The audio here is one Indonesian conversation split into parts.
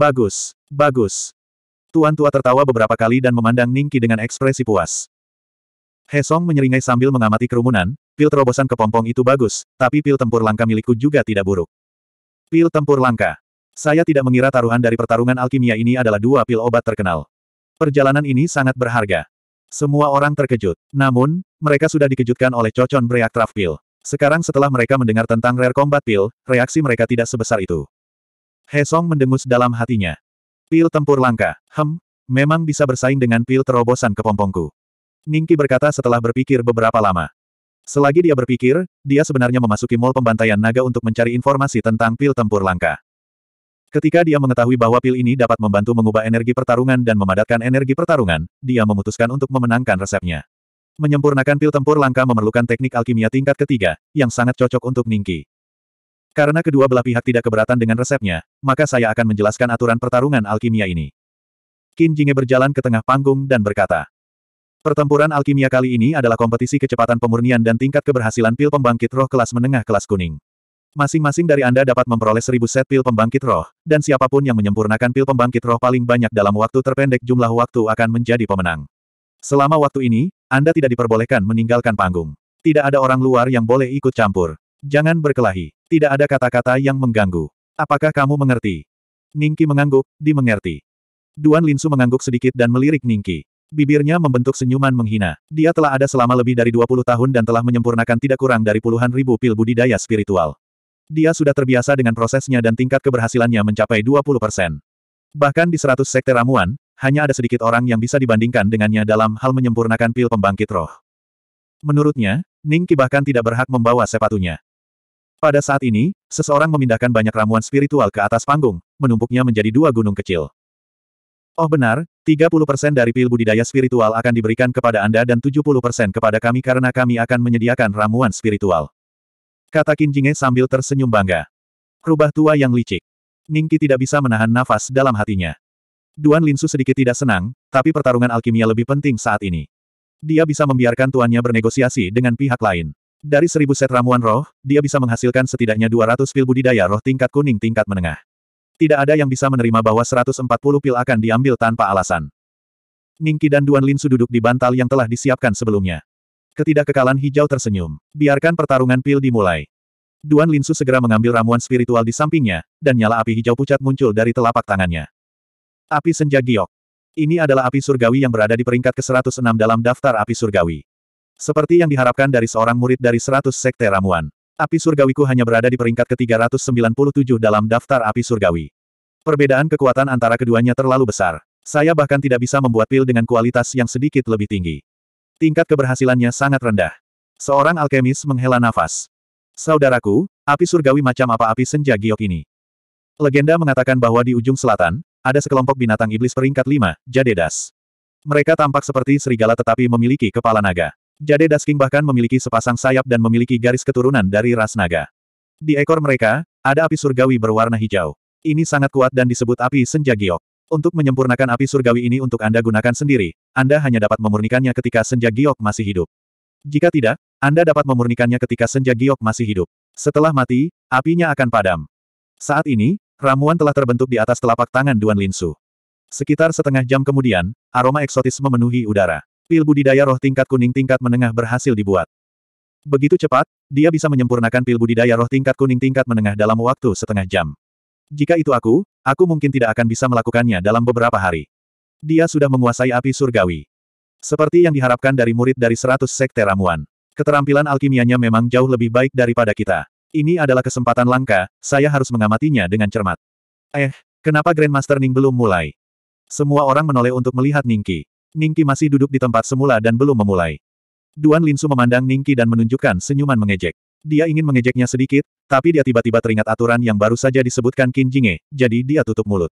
Bagus, bagus. Tuan tua tertawa beberapa kali dan memandang Ningki dengan ekspresi puas. Hesong menyeringai sambil mengamati kerumunan, pil terobosan kepompong itu bagus, tapi pil tempur langka milikku juga tidak buruk. Pil tempur langka. Saya tidak mengira taruhan dari pertarungan alkimia ini adalah dua pil obat terkenal. Perjalanan ini sangat berharga. Semua orang terkejut. Namun, mereka sudah dikejutkan oleh cocon break pil. Sekarang setelah mereka mendengar tentang rare combat pil, reaksi mereka tidak sebesar itu. Hesong mendengus dalam hatinya. Pil tempur langka. Hem, memang bisa bersaing dengan pil terobosan kepompongku. Ningki berkata setelah berpikir beberapa lama. Selagi dia berpikir, dia sebenarnya memasuki mall pembantaian naga untuk mencari informasi tentang pil tempur langka. Ketika dia mengetahui bahwa pil ini dapat membantu mengubah energi pertarungan dan memadatkan energi pertarungan, dia memutuskan untuk memenangkan resepnya. Menyempurnakan pil tempur langka memerlukan teknik alkimia tingkat ketiga, yang sangat cocok untuk Ningki. Karena kedua belah pihak tidak keberatan dengan resepnya, maka saya akan menjelaskan aturan pertarungan alkimia ini. Qin Jinge berjalan ke tengah panggung dan berkata, Pertempuran alkimia kali ini adalah kompetisi kecepatan pemurnian dan tingkat keberhasilan pil pembangkit roh kelas menengah kelas kuning. Masing-masing dari Anda dapat memperoleh seribu set pil pembangkit roh, dan siapapun yang menyempurnakan pil pembangkit roh paling banyak dalam waktu terpendek jumlah waktu akan menjadi pemenang. Selama waktu ini, Anda tidak diperbolehkan meninggalkan panggung. Tidak ada orang luar yang boleh ikut campur. Jangan berkelahi. Tidak ada kata-kata yang mengganggu. Apakah kamu mengerti? Ningki mengangguk, dimengerti. Duan Linsu mengangguk sedikit dan melirik Ningki. Bibirnya membentuk senyuman menghina. Dia telah ada selama lebih dari 20 tahun dan telah menyempurnakan tidak kurang dari puluhan ribu pil budidaya spiritual. Dia sudah terbiasa dengan prosesnya dan tingkat keberhasilannya mencapai 20 persen. Bahkan di 100 sekte ramuan, hanya ada sedikit orang yang bisa dibandingkan dengannya dalam hal menyempurnakan pil pembangkit roh. Menurutnya, Ningki bahkan tidak berhak membawa sepatunya. Pada saat ini, seseorang memindahkan banyak ramuan spiritual ke atas panggung, menumpuknya menjadi dua gunung kecil. Oh benar, 30% dari pil budidaya spiritual akan diberikan kepada Anda dan 70% kepada kami karena kami akan menyediakan ramuan spiritual. Kata Kinjinge sambil tersenyum bangga. Rubah tua yang licik. Ningki tidak bisa menahan nafas dalam hatinya. Duan Linsu sedikit tidak senang, tapi pertarungan alkimia lebih penting saat ini. Dia bisa membiarkan tuannya bernegosiasi dengan pihak lain. Dari seribu set ramuan roh, dia bisa menghasilkan setidaknya 200 pil budidaya roh tingkat kuning tingkat menengah. Tidak ada yang bisa menerima bahwa 140 pil akan diambil tanpa alasan. Ningki dan Duan Linsu duduk di bantal yang telah disiapkan sebelumnya. Ketidakkekalan hijau tersenyum. Biarkan pertarungan pil dimulai. Duan Linsu segera mengambil ramuan spiritual di sampingnya, dan nyala api hijau pucat muncul dari telapak tangannya. Api Senja Giok. Ini adalah api surgawi yang berada di peringkat ke-106 dalam daftar api surgawi. Seperti yang diharapkan dari seorang murid dari 100 sekte ramuan. Api surgawiku hanya berada di peringkat ke-397 dalam daftar api surgawi. Perbedaan kekuatan antara keduanya terlalu besar. Saya bahkan tidak bisa membuat pil dengan kualitas yang sedikit lebih tinggi. Tingkat keberhasilannya sangat rendah. Seorang alkemis menghela nafas. Saudaraku, api surgawi macam apa api senja giok ini? Legenda mengatakan bahwa di ujung selatan, ada sekelompok binatang iblis peringkat 5, Jadedas. Mereka tampak seperti serigala tetapi memiliki kepala naga. Jade Dasking bahkan memiliki sepasang sayap dan memiliki garis keturunan dari ras naga. Di ekor mereka, ada api surgawi berwarna hijau. Ini sangat kuat dan disebut api senja giok. Untuk menyempurnakan api surgawi ini untuk Anda gunakan sendiri, Anda hanya dapat memurnikannya ketika senja giok masih hidup. Jika tidak, Anda dapat memurnikannya ketika senja giok masih hidup. Setelah mati, apinya akan padam. Saat ini, ramuan telah terbentuk di atas telapak tangan Duan Linsu. Sekitar setengah jam kemudian, aroma eksotis memenuhi udara. Pil budidaya roh tingkat kuning tingkat menengah berhasil dibuat. Begitu cepat, dia bisa menyempurnakan pil budidaya roh tingkat kuning tingkat menengah dalam waktu setengah jam. Jika itu aku, aku mungkin tidak akan bisa melakukannya dalam beberapa hari. Dia sudah menguasai api surgawi. Seperti yang diharapkan dari murid dari seratus sekte ramuan. Keterampilan alkimianya memang jauh lebih baik daripada kita. Ini adalah kesempatan langka, saya harus mengamatinya dengan cermat. Eh, kenapa Grandmaster Ning belum mulai? Semua orang menoleh untuk melihat Ningki. Ningki masih duduk di tempat semula dan belum memulai. Duan Linsu memandang Ningki dan menunjukkan senyuman mengejek. Dia ingin mengejeknya sedikit, tapi dia tiba-tiba teringat aturan yang baru saja disebutkan Qin Jinge, jadi dia tutup mulut.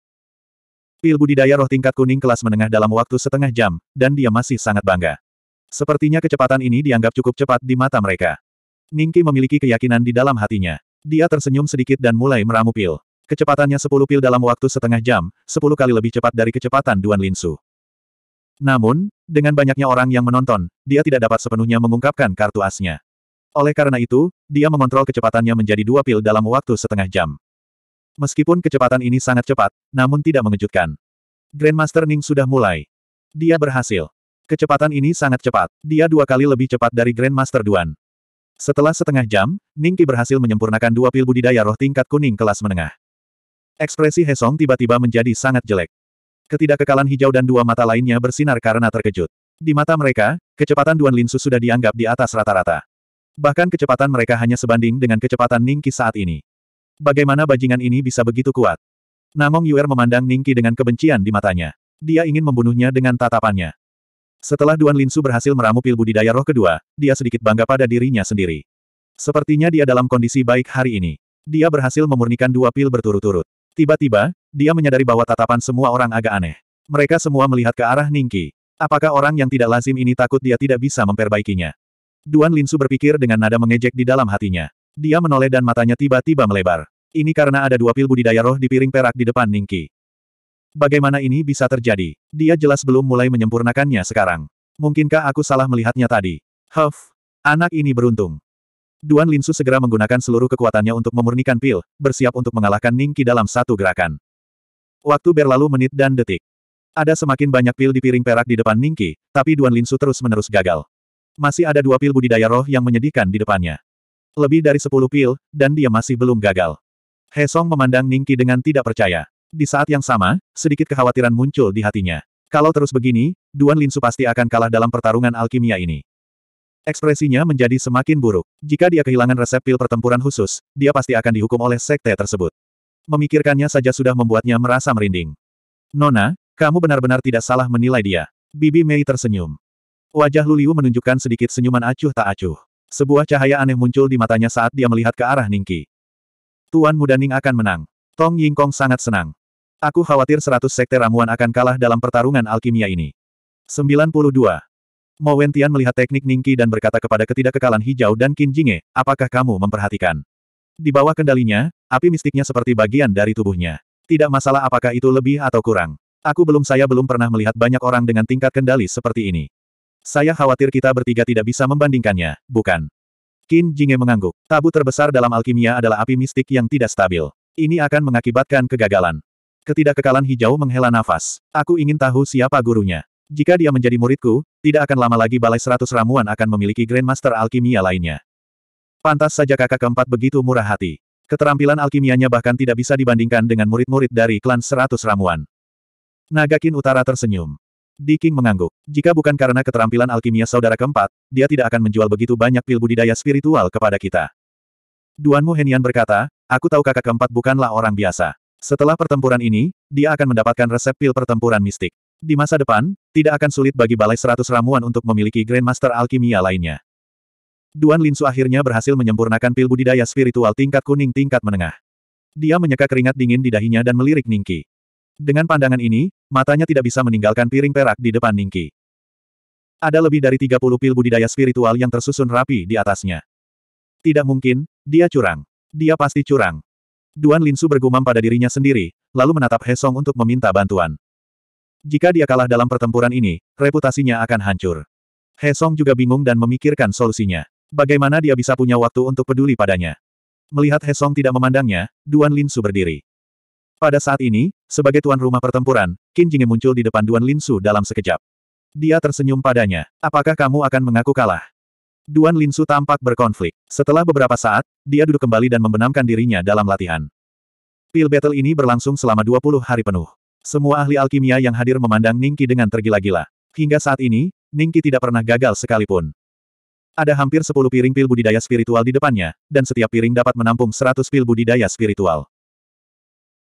Pil budidaya roh tingkat kuning kelas menengah dalam waktu setengah jam, dan dia masih sangat bangga. Sepertinya kecepatan ini dianggap cukup cepat di mata mereka. Ningki memiliki keyakinan di dalam hatinya. Dia tersenyum sedikit dan mulai meramu pil. Kecepatannya 10 pil dalam waktu setengah jam, 10 kali lebih cepat dari kecepatan Duan Linsu. Namun, dengan banyaknya orang yang menonton, dia tidak dapat sepenuhnya mengungkapkan kartu asnya. Oleh karena itu, dia mengontrol kecepatannya menjadi dua pil dalam waktu setengah jam. Meskipun kecepatan ini sangat cepat, namun tidak mengejutkan. Grandmaster Ning sudah mulai. Dia berhasil. Kecepatan ini sangat cepat. Dia dua kali lebih cepat dari Grandmaster Duan. Setelah setengah jam, Ning Qi berhasil menyempurnakan dua pil budidaya roh tingkat kuning kelas menengah. Ekspresi Hesong tiba-tiba menjadi sangat jelek. Ketidakkekalan hijau dan dua mata lainnya bersinar karena terkejut. Di mata mereka, kecepatan Duan Linsu sudah dianggap di atas rata-rata. Bahkan kecepatan mereka hanya sebanding dengan kecepatan Ningki saat ini. Bagaimana bajingan ini bisa begitu kuat? Namong Yuer memandang Ningki dengan kebencian di matanya. Dia ingin membunuhnya dengan tatapannya. Setelah Duan Linsu berhasil meramu pil budidaya roh kedua, dia sedikit bangga pada dirinya sendiri. Sepertinya dia dalam kondisi baik hari ini. Dia berhasil memurnikan dua pil berturut-turut. Tiba-tiba, dia menyadari bahwa tatapan semua orang agak aneh. Mereka semua melihat ke arah Ningki. Apakah orang yang tidak lazim ini takut dia tidak bisa memperbaikinya? Duan Linsu berpikir dengan nada mengejek di dalam hatinya. Dia menoleh dan matanya tiba-tiba melebar. Ini karena ada dua pil budidaya roh di piring perak di depan Ningki. Bagaimana ini bisa terjadi? Dia jelas belum mulai menyempurnakannya sekarang. Mungkinkah aku salah melihatnya tadi? Huff, anak ini beruntung. Duan Linsu segera menggunakan seluruh kekuatannya untuk memurnikan pil, bersiap untuk mengalahkan Ningki dalam satu gerakan. Waktu berlalu menit dan detik. Ada semakin banyak pil di piring perak di depan Ningki, tapi Duan Linsu terus-menerus gagal. Masih ada dua pil budidaya roh yang menyedihkan di depannya. Lebih dari sepuluh pil, dan dia masih belum gagal. He Song memandang Ningki dengan tidak percaya. Di saat yang sama, sedikit kekhawatiran muncul di hatinya. Kalau terus begini, Duan Linsu pasti akan kalah dalam pertarungan alkimia ini. Ekspresinya menjadi semakin buruk. Jika dia kehilangan resep pil pertempuran khusus, dia pasti akan dihukum oleh sekte tersebut. Memikirkannya saja sudah membuatnya merasa merinding. Nona, kamu benar-benar tidak salah menilai dia. Bibi Mei tersenyum. Wajah Luliu menunjukkan sedikit senyuman acuh tak acuh. Sebuah cahaya aneh muncul di matanya saat dia melihat ke arah Ningki. Tuan Muda Ning akan menang. Tong Yingkong sangat senang. Aku khawatir seratus sekte ramuan akan kalah dalam pertarungan alkimia ini. 92. Mo Wentian melihat teknik Ningki dan berkata kepada ketidakkekalan hijau dan Kinjinge, apakah kamu memperhatikan? Di bawah kendalinya, api mistiknya seperti bagian dari tubuhnya. Tidak masalah apakah itu lebih atau kurang. Aku belum saya belum pernah melihat banyak orang dengan tingkat kendali seperti ini. Saya khawatir kita bertiga tidak bisa membandingkannya, bukan? Qin Jinge mengangguk. Tabu terbesar dalam alkimia adalah api mistik yang tidak stabil. Ini akan mengakibatkan kegagalan. Ketidakkekalan hijau menghela nafas. Aku ingin tahu siapa gurunya. Jika dia menjadi muridku, tidak akan lama lagi Balai Seratus Ramuan akan memiliki Grandmaster Alkimia lainnya. Pantas saja kakak keempat begitu murah hati. Keterampilan alkimianya bahkan tidak bisa dibandingkan dengan murid-murid dari klan seratus ramuan. Nagakin Utara tersenyum. Di King mengangguk. Jika bukan karena keterampilan alkimia saudara keempat, dia tidak akan menjual begitu banyak pil budidaya spiritual kepada kita. Duan Muhenian berkata, aku tahu kakak keempat bukanlah orang biasa. Setelah pertempuran ini, dia akan mendapatkan resep pil pertempuran mistik. Di masa depan, tidak akan sulit bagi Balai Seratus Ramuan untuk memiliki Grandmaster Alkimia lainnya. Duan Linsu akhirnya berhasil menyempurnakan pil budidaya spiritual tingkat kuning tingkat menengah. Dia menyeka keringat dingin di dahinya dan melirik Ningki. Dengan pandangan ini, matanya tidak bisa meninggalkan piring perak di depan Ningki. Ada lebih dari 30 pil budidaya spiritual yang tersusun rapi di atasnya. Tidak mungkin, dia curang. Dia pasti curang. Duan Linsu bergumam pada dirinya sendiri, lalu menatap Hesong untuk meminta bantuan. Jika dia kalah dalam pertempuran ini, reputasinya akan hancur. Hesong juga bingung dan memikirkan solusinya. Bagaimana dia bisa punya waktu untuk peduli padanya? Melihat Hesong tidak memandangnya, Duan Linsu berdiri. Pada saat ini, sebagai tuan rumah pertempuran, Qin Jingye muncul di depan Duan Linsu dalam sekejap. Dia tersenyum padanya. Apakah kamu akan mengaku kalah? Duan Linsu tampak berkonflik. Setelah beberapa saat, dia duduk kembali dan membenamkan dirinya dalam latihan. Pil battle ini berlangsung selama 20 hari penuh. Semua ahli alkimia yang hadir memandang Ningki dengan tergila-gila. Hingga saat ini, Ningki tidak pernah gagal sekalipun. Ada hampir 10 piring pil budidaya spiritual di depannya, dan setiap piring dapat menampung 100 pil budidaya spiritual.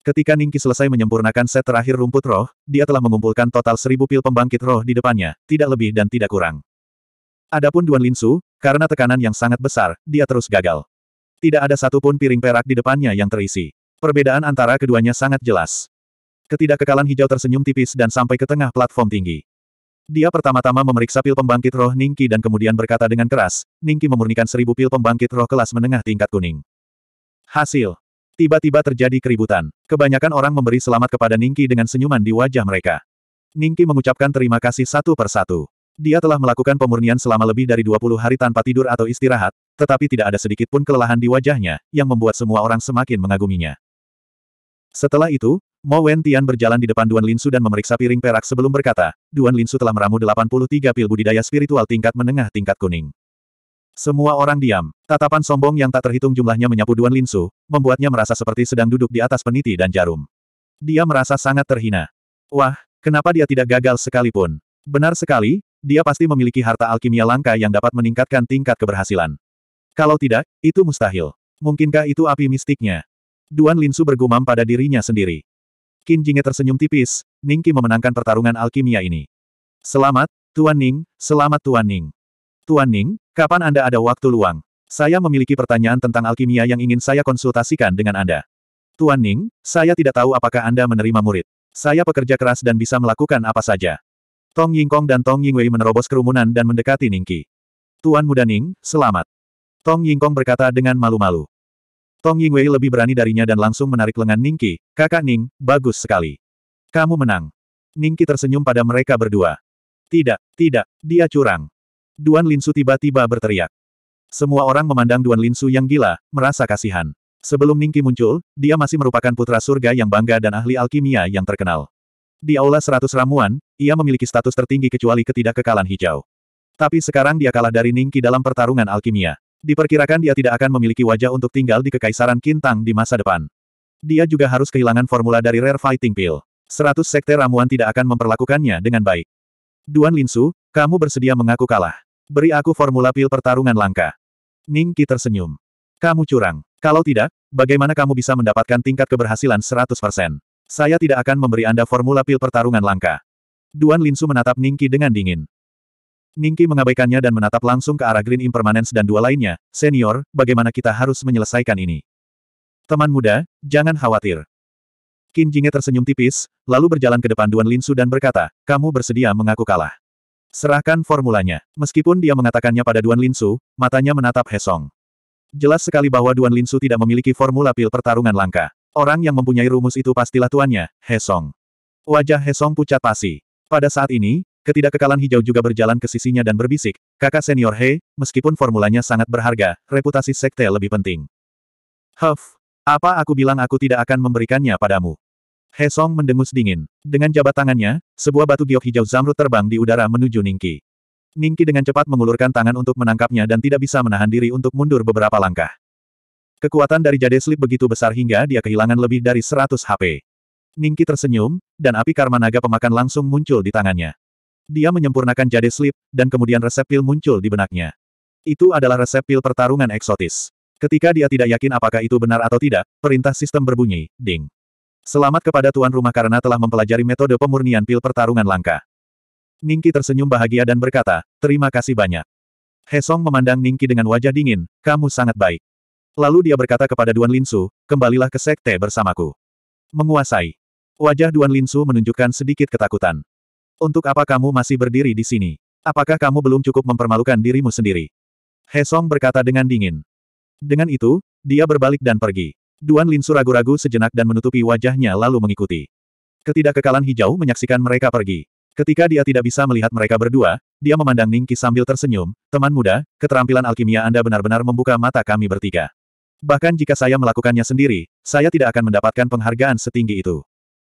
Ketika Ningki selesai menyempurnakan set terakhir rumput roh, dia telah mengumpulkan total 1000 pil pembangkit roh di depannya, tidak lebih dan tidak kurang. Adapun Duan Linsu, karena tekanan yang sangat besar, dia terus gagal. Tidak ada satupun piring perak di depannya yang terisi. Perbedaan antara keduanya sangat jelas. Ketidakkekalan hijau tersenyum tipis dan sampai ke tengah platform tinggi. Dia pertama-tama memeriksa pil pembangkit roh Ningki dan kemudian berkata dengan keras, Ningki memurnikan seribu pil pembangkit roh kelas menengah tingkat kuning. Hasil. Tiba-tiba terjadi keributan. Kebanyakan orang memberi selamat kepada Ningki dengan senyuman di wajah mereka. Ningki mengucapkan terima kasih satu persatu. Dia telah melakukan pemurnian selama lebih dari 20 hari tanpa tidur atau istirahat, tetapi tidak ada sedikit pun kelelahan di wajahnya, yang membuat semua orang semakin mengaguminya. Setelah itu, Mo Wen Tian berjalan di depan Duan Linsu dan memeriksa piring perak sebelum berkata, Duan Linsu telah meramu 83 pil budidaya spiritual tingkat menengah tingkat kuning. Semua orang diam. Tatapan sombong yang tak terhitung jumlahnya menyapu Duan Linsu, membuatnya merasa seperti sedang duduk di atas peniti dan jarum. Dia merasa sangat terhina. Wah, kenapa dia tidak gagal sekalipun? Benar sekali, dia pasti memiliki harta alkimia langka yang dapat meningkatkan tingkat keberhasilan. Kalau tidak, itu mustahil. Mungkinkah itu api mistiknya? Duan Linsu bergumam pada dirinya sendiri. Qin Jinge tersenyum tipis, Ning Qi memenangkan pertarungan alkimia ini. Selamat, Tuan Ning, selamat Tuan Ning. Tuan Ning, kapan Anda ada waktu luang? Saya memiliki pertanyaan tentang alkimia yang ingin saya konsultasikan dengan Anda. Tuan Ning, saya tidak tahu apakah Anda menerima murid. Saya pekerja keras dan bisa melakukan apa saja. Tong Yingkong dan Tong Yingwei menerobos kerumunan dan mendekati Ningki. Tuan Muda Ning, selamat. Tong Yingkong berkata dengan malu-malu. Tong Yingwei lebih berani darinya dan langsung menarik lengan Ningki, kakak Ning, bagus sekali. Kamu menang. Ningki tersenyum pada mereka berdua. Tidak, tidak, dia curang. Duan Linsu tiba-tiba berteriak. Semua orang memandang Duan Linsu yang gila, merasa kasihan. Sebelum Ningki muncul, dia masih merupakan putra surga yang bangga dan ahli alkimia yang terkenal. Di Aula Seratus Ramuan, ia memiliki status tertinggi kecuali ketidakkekalan hijau. Tapi sekarang dia kalah dari Ningki dalam pertarungan alkimia. Diperkirakan dia tidak akan memiliki wajah untuk tinggal di Kekaisaran Kintang di masa depan. Dia juga harus kehilangan formula dari Rare Fighting Pill. Seratus sekte ramuan tidak akan memperlakukannya dengan baik. Duan Linsu, kamu bersedia mengaku kalah. Beri aku formula pil pertarungan langka. Ning Qi tersenyum. Kamu curang. Kalau tidak, bagaimana kamu bisa mendapatkan tingkat keberhasilan 100%? Saya tidak akan memberi Anda formula pil pertarungan langka. Duan Linsu menatap Ning Qi dengan dingin. Ningki mengabaikannya dan menatap langsung ke arah Green Impermanence dan dua lainnya, Senior, bagaimana kita harus menyelesaikan ini? Teman muda, jangan khawatir. Qin Jinge tersenyum tipis, lalu berjalan ke depan Duan Linsu dan berkata, kamu bersedia mengaku kalah. Serahkan formulanya. Meskipun dia mengatakannya pada Duan Linsu, matanya menatap Hesong. Jelas sekali bahwa Duan Linsu tidak memiliki formula pil pertarungan langka. Orang yang mempunyai rumus itu pastilah tuannya, Hesong. Wajah Hesong pucat pasi. Pada saat ini, Ketidakkekalan hijau juga berjalan ke sisinya dan berbisik, kakak senior He, meskipun formulanya sangat berharga, reputasi sekte lebih penting. Huff, apa aku bilang aku tidak akan memberikannya padamu? He Song mendengus dingin. Dengan jabat tangannya, sebuah batu giok hijau zamrud terbang di udara menuju Ningki. Ningki dengan cepat mengulurkan tangan untuk menangkapnya dan tidak bisa menahan diri untuk mundur beberapa langkah. Kekuatan dari jade slip begitu besar hingga dia kehilangan lebih dari 100 HP. Ningki tersenyum, dan api karma naga pemakan langsung muncul di tangannya. Dia menyempurnakan jade slip, dan kemudian resep pil muncul di benaknya. Itu adalah resep pil pertarungan eksotis. Ketika dia tidak yakin apakah itu benar atau tidak, perintah sistem berbunyi, ding. Selamat kepada tuan rumah karena telah mempelajari metode pemurnian pil pertarungan langka. Ningki tersenyum bahagia dan berkata, terima kasih banyak. Hesong memandang Ningki dengan wajah dingin, kamu sangat baik. Lalu dia berkata kepada Duan Linsu, kembalilah ke sekte bersamaku. Menguasai. Wajah Duan Linsu menunjukkan sedikit ketakutan. Untuk apa kamu masih berdiri di sini? Apakah kamu belum cukup mempermalukan dirimu sendiri? Hesong berkata dengan dingin. Dengan itu, dia berbalik dan pergi. Duan Linsu ragu-ragu sejenak dan menutupi wajahnya lalu mengikuti. Ketidakkekalan hijau menyaksikan mereka pergi. Ketika dia tidak bisa melihat mereka berdua, dia memandang Ningki sambil tersenyum, teman muda, keterampilan alkimia Anda benar-benar membuka mata kami bertiga. Bahkan jika saya melakukannya sendiri, saya tidak akan mendapatkan penghargaan setinggi itu.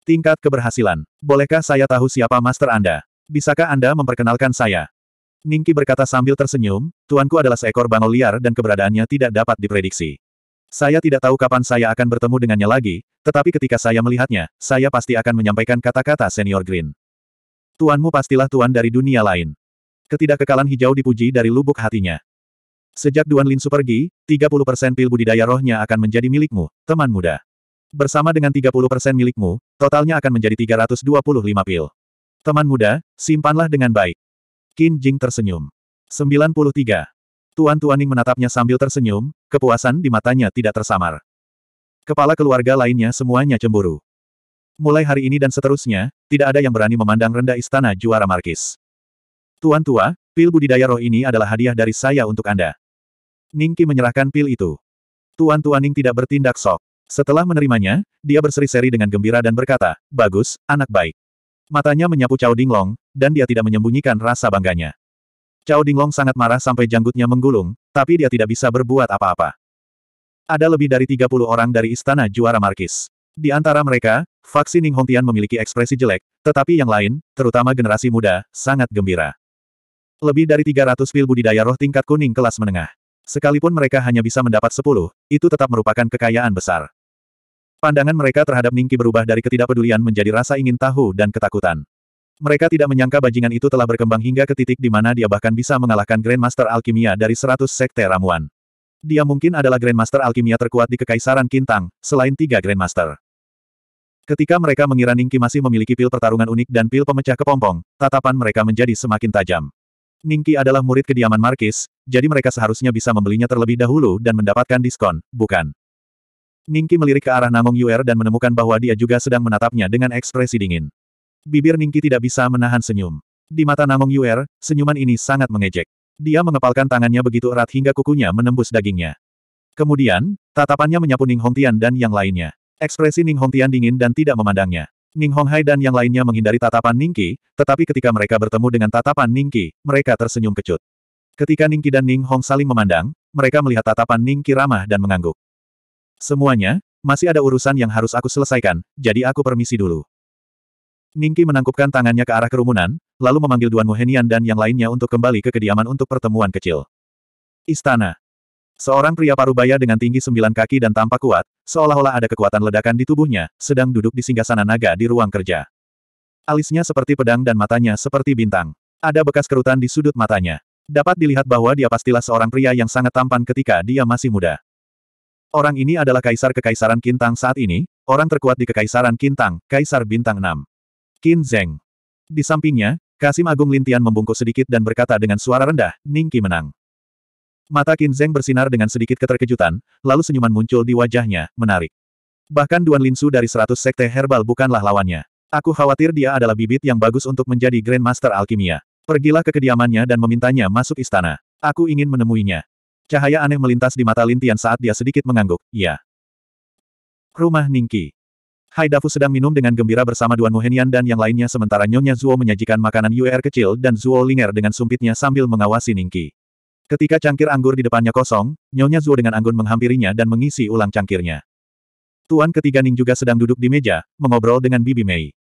Tingkat keberhasilan. Bolehkah saya tahu siapa master Anda? Bisakah Anda memperkenalkan saya? Ningki berkata sambil tersenyum, tuanku adalah seekor bangau liar dan keberadaannya tidak dapat diprediksi. Saya tidak tahu kapan saya akan bertemu dengannya lagi, tetapi ketika saya melihatnya, saya pasti akan menyampaikan kata-kata senior Green. Tuanmu pastilah tuan dari dunia lain. Ketidakkekalan hijau dipuji dari lubuk hatinya. Sejak Duan Linsu pergi, 30% pil budidaya rohnya akan menjadi milikmu, teman muda. Bersama dengan 30% milikmu, totalnya akan menjadi 325 pil. Teman muda, simpanlah dengan baik. Qin Jing tersenyum. 93. Tuan Tuaning menatapnya sambil tersenyum, kepuasan di matanya tidak tersamar. Kepala keluarga lainnya semuanya cemburu. Mulai hari ini dan seterusnya, tidak ada yang berani memandang rendah istana juara Markis. Tuan tua, pil budidaya roh ini adalah hadiah dari saya untuk Anda. Ningki menyerahkan pil itu. Tuan Tuaning tidak bertindak sok. Setelah menerimanya, dia berseri-seri dengan gembira dan berkata, Bagus, anak baik. Matanya menyapu Cao Dinglong, dan dia tidak menyembunyikan rasa bangganya. Cao Dinglong sangat marah sampai janggutnya menggulung, tapi dia tidak bisa berbuat apa-apa. Ada lebih dari 30 orang dari istana juara Markis. Di antara mereka, faksi Ning Hongtian memiliki ekspresi jelek, tetapi yang lain, terutama generasi muda, sangat gembira. Lebih dari 300 pil budidaya roh tingkat kuning kelas menengah. Sekalipun mereka hanya bisa mendapat 10, itu tetap merupakan kekayaan besar. Pandangan mereka terhadap Ningki berubah dari ketidakpedulian menjadi rasa ingin tahu dan ketakutan. Mereka tidak menyangka bajingan itu telah berkembang hingga ke titik di mana dia bahkan bisa mengalahkan Grandmaster Alkimia dari 100 sekte ramuan. Dia mungkin adalah Grandmaster Alkimia terkuat di Kekaisaran Kintang, selain tiga Grandmaster. Ketika mereka mengira Ningki masih memiliki pil pertarungan unik dan pil pemecah kepompong, tatapan mereka menjadi semakin tajam. Ningki adalah murid kediaman Markis, jadi mereka seharusnya bisa membelinya terlebih dahulu dan mendapatkan diskon, bukan? Ningki melirik ke arah Namong Yuer dan menemukan bahwa dia juga sedang menatapnya dengan ekspresi dingin. Bibir Ningki tidak bisa menahan senyum. Di mata Namong Yuer, senyuman ini sangat mengejek. Dia mengepalkan tangannya begitu erat hingga kukunya menembus dagingnya. Kemudian, tatapannya menyapu Ning Hongtian dan yang lainnya. Ekspresi Ning Hongtian dingin dan tidak memandangnya. Ning Honghai dan yang lainnya menghindari tatapan Ningki, tetapi ketika mereka bertemu dengan tatapan Ningki, mereka tersenyum kecut. Ketika Ningki dan Ning Hong saling memandang, mereka melihat tatapan Ningki ramah dan mengangguk. Semuanya, masih ada urusan yang harus aku selesaikan, jadi aku permisi dulu. Ningki menangkupkan tangannya ke arah kerumunan, lalu memanggil Duan Muhenian dan yang lainnya untuk kembali ke kediaman untuk pertemuan kecil. Istana. Seorang pria parubaya dengan tinggi sembilan kaki dan tampak kuat, seolah-olah ada kekuatan ledakan di tubuhnya, sedang duduk di singgasana naga di ruang kerja. Alisnya seperti pedang dan matanya seperti bintang. Ada bekas kerutan di sudut matanya. Dapat dilihat bahwa dia pastilah seorang pria yang sangat tampan ketika dia masih muda. Orang ini adalah kaisar kekaisaran Kintang saat ini, orang terkuat di kekaisaran Kintang, kaisar bintang 6. Qin Zeng. Di sampingnya, Kasim Agung Lintian membungkuk sedikit dan berkata dengan suara rendah, Ningki menang. Mata Qin Zeng bersinar dengan sedikit keterkejutan, lalu senyuman muncul di wajahnya, menarik. Bahkan Duan Linsu dari 100 sekte herbal bukanlah lawannya. Aku khawatir dia adalah bibit yang bagus untuk menjadi Grandmaster Alkimia. Pergilah ke kediamannya dan memintanya masuk istana. Aku ingin menemuinya. Cahaya aneh melintas di mata Lintian saat dia sedikit mengangguk, ya. Rumah Ningki. Dafu sedang minum dengan gembira bersama Duan Muhenian dan yang lainnya sementara Nyonya Zuo menyajikan makanan UR kecil dan Zuo Linger dengan sumpitnya sambil mengawasi Ningki. Ketika cangkir anggur di depannya kosong, Nyonya Zuo dengan anggun menghampirinya dan mengisi ulang cangkirnya. Tuan ketiga Ning juga sedang duduk di meja, mengobrol dengan Bibi Mei.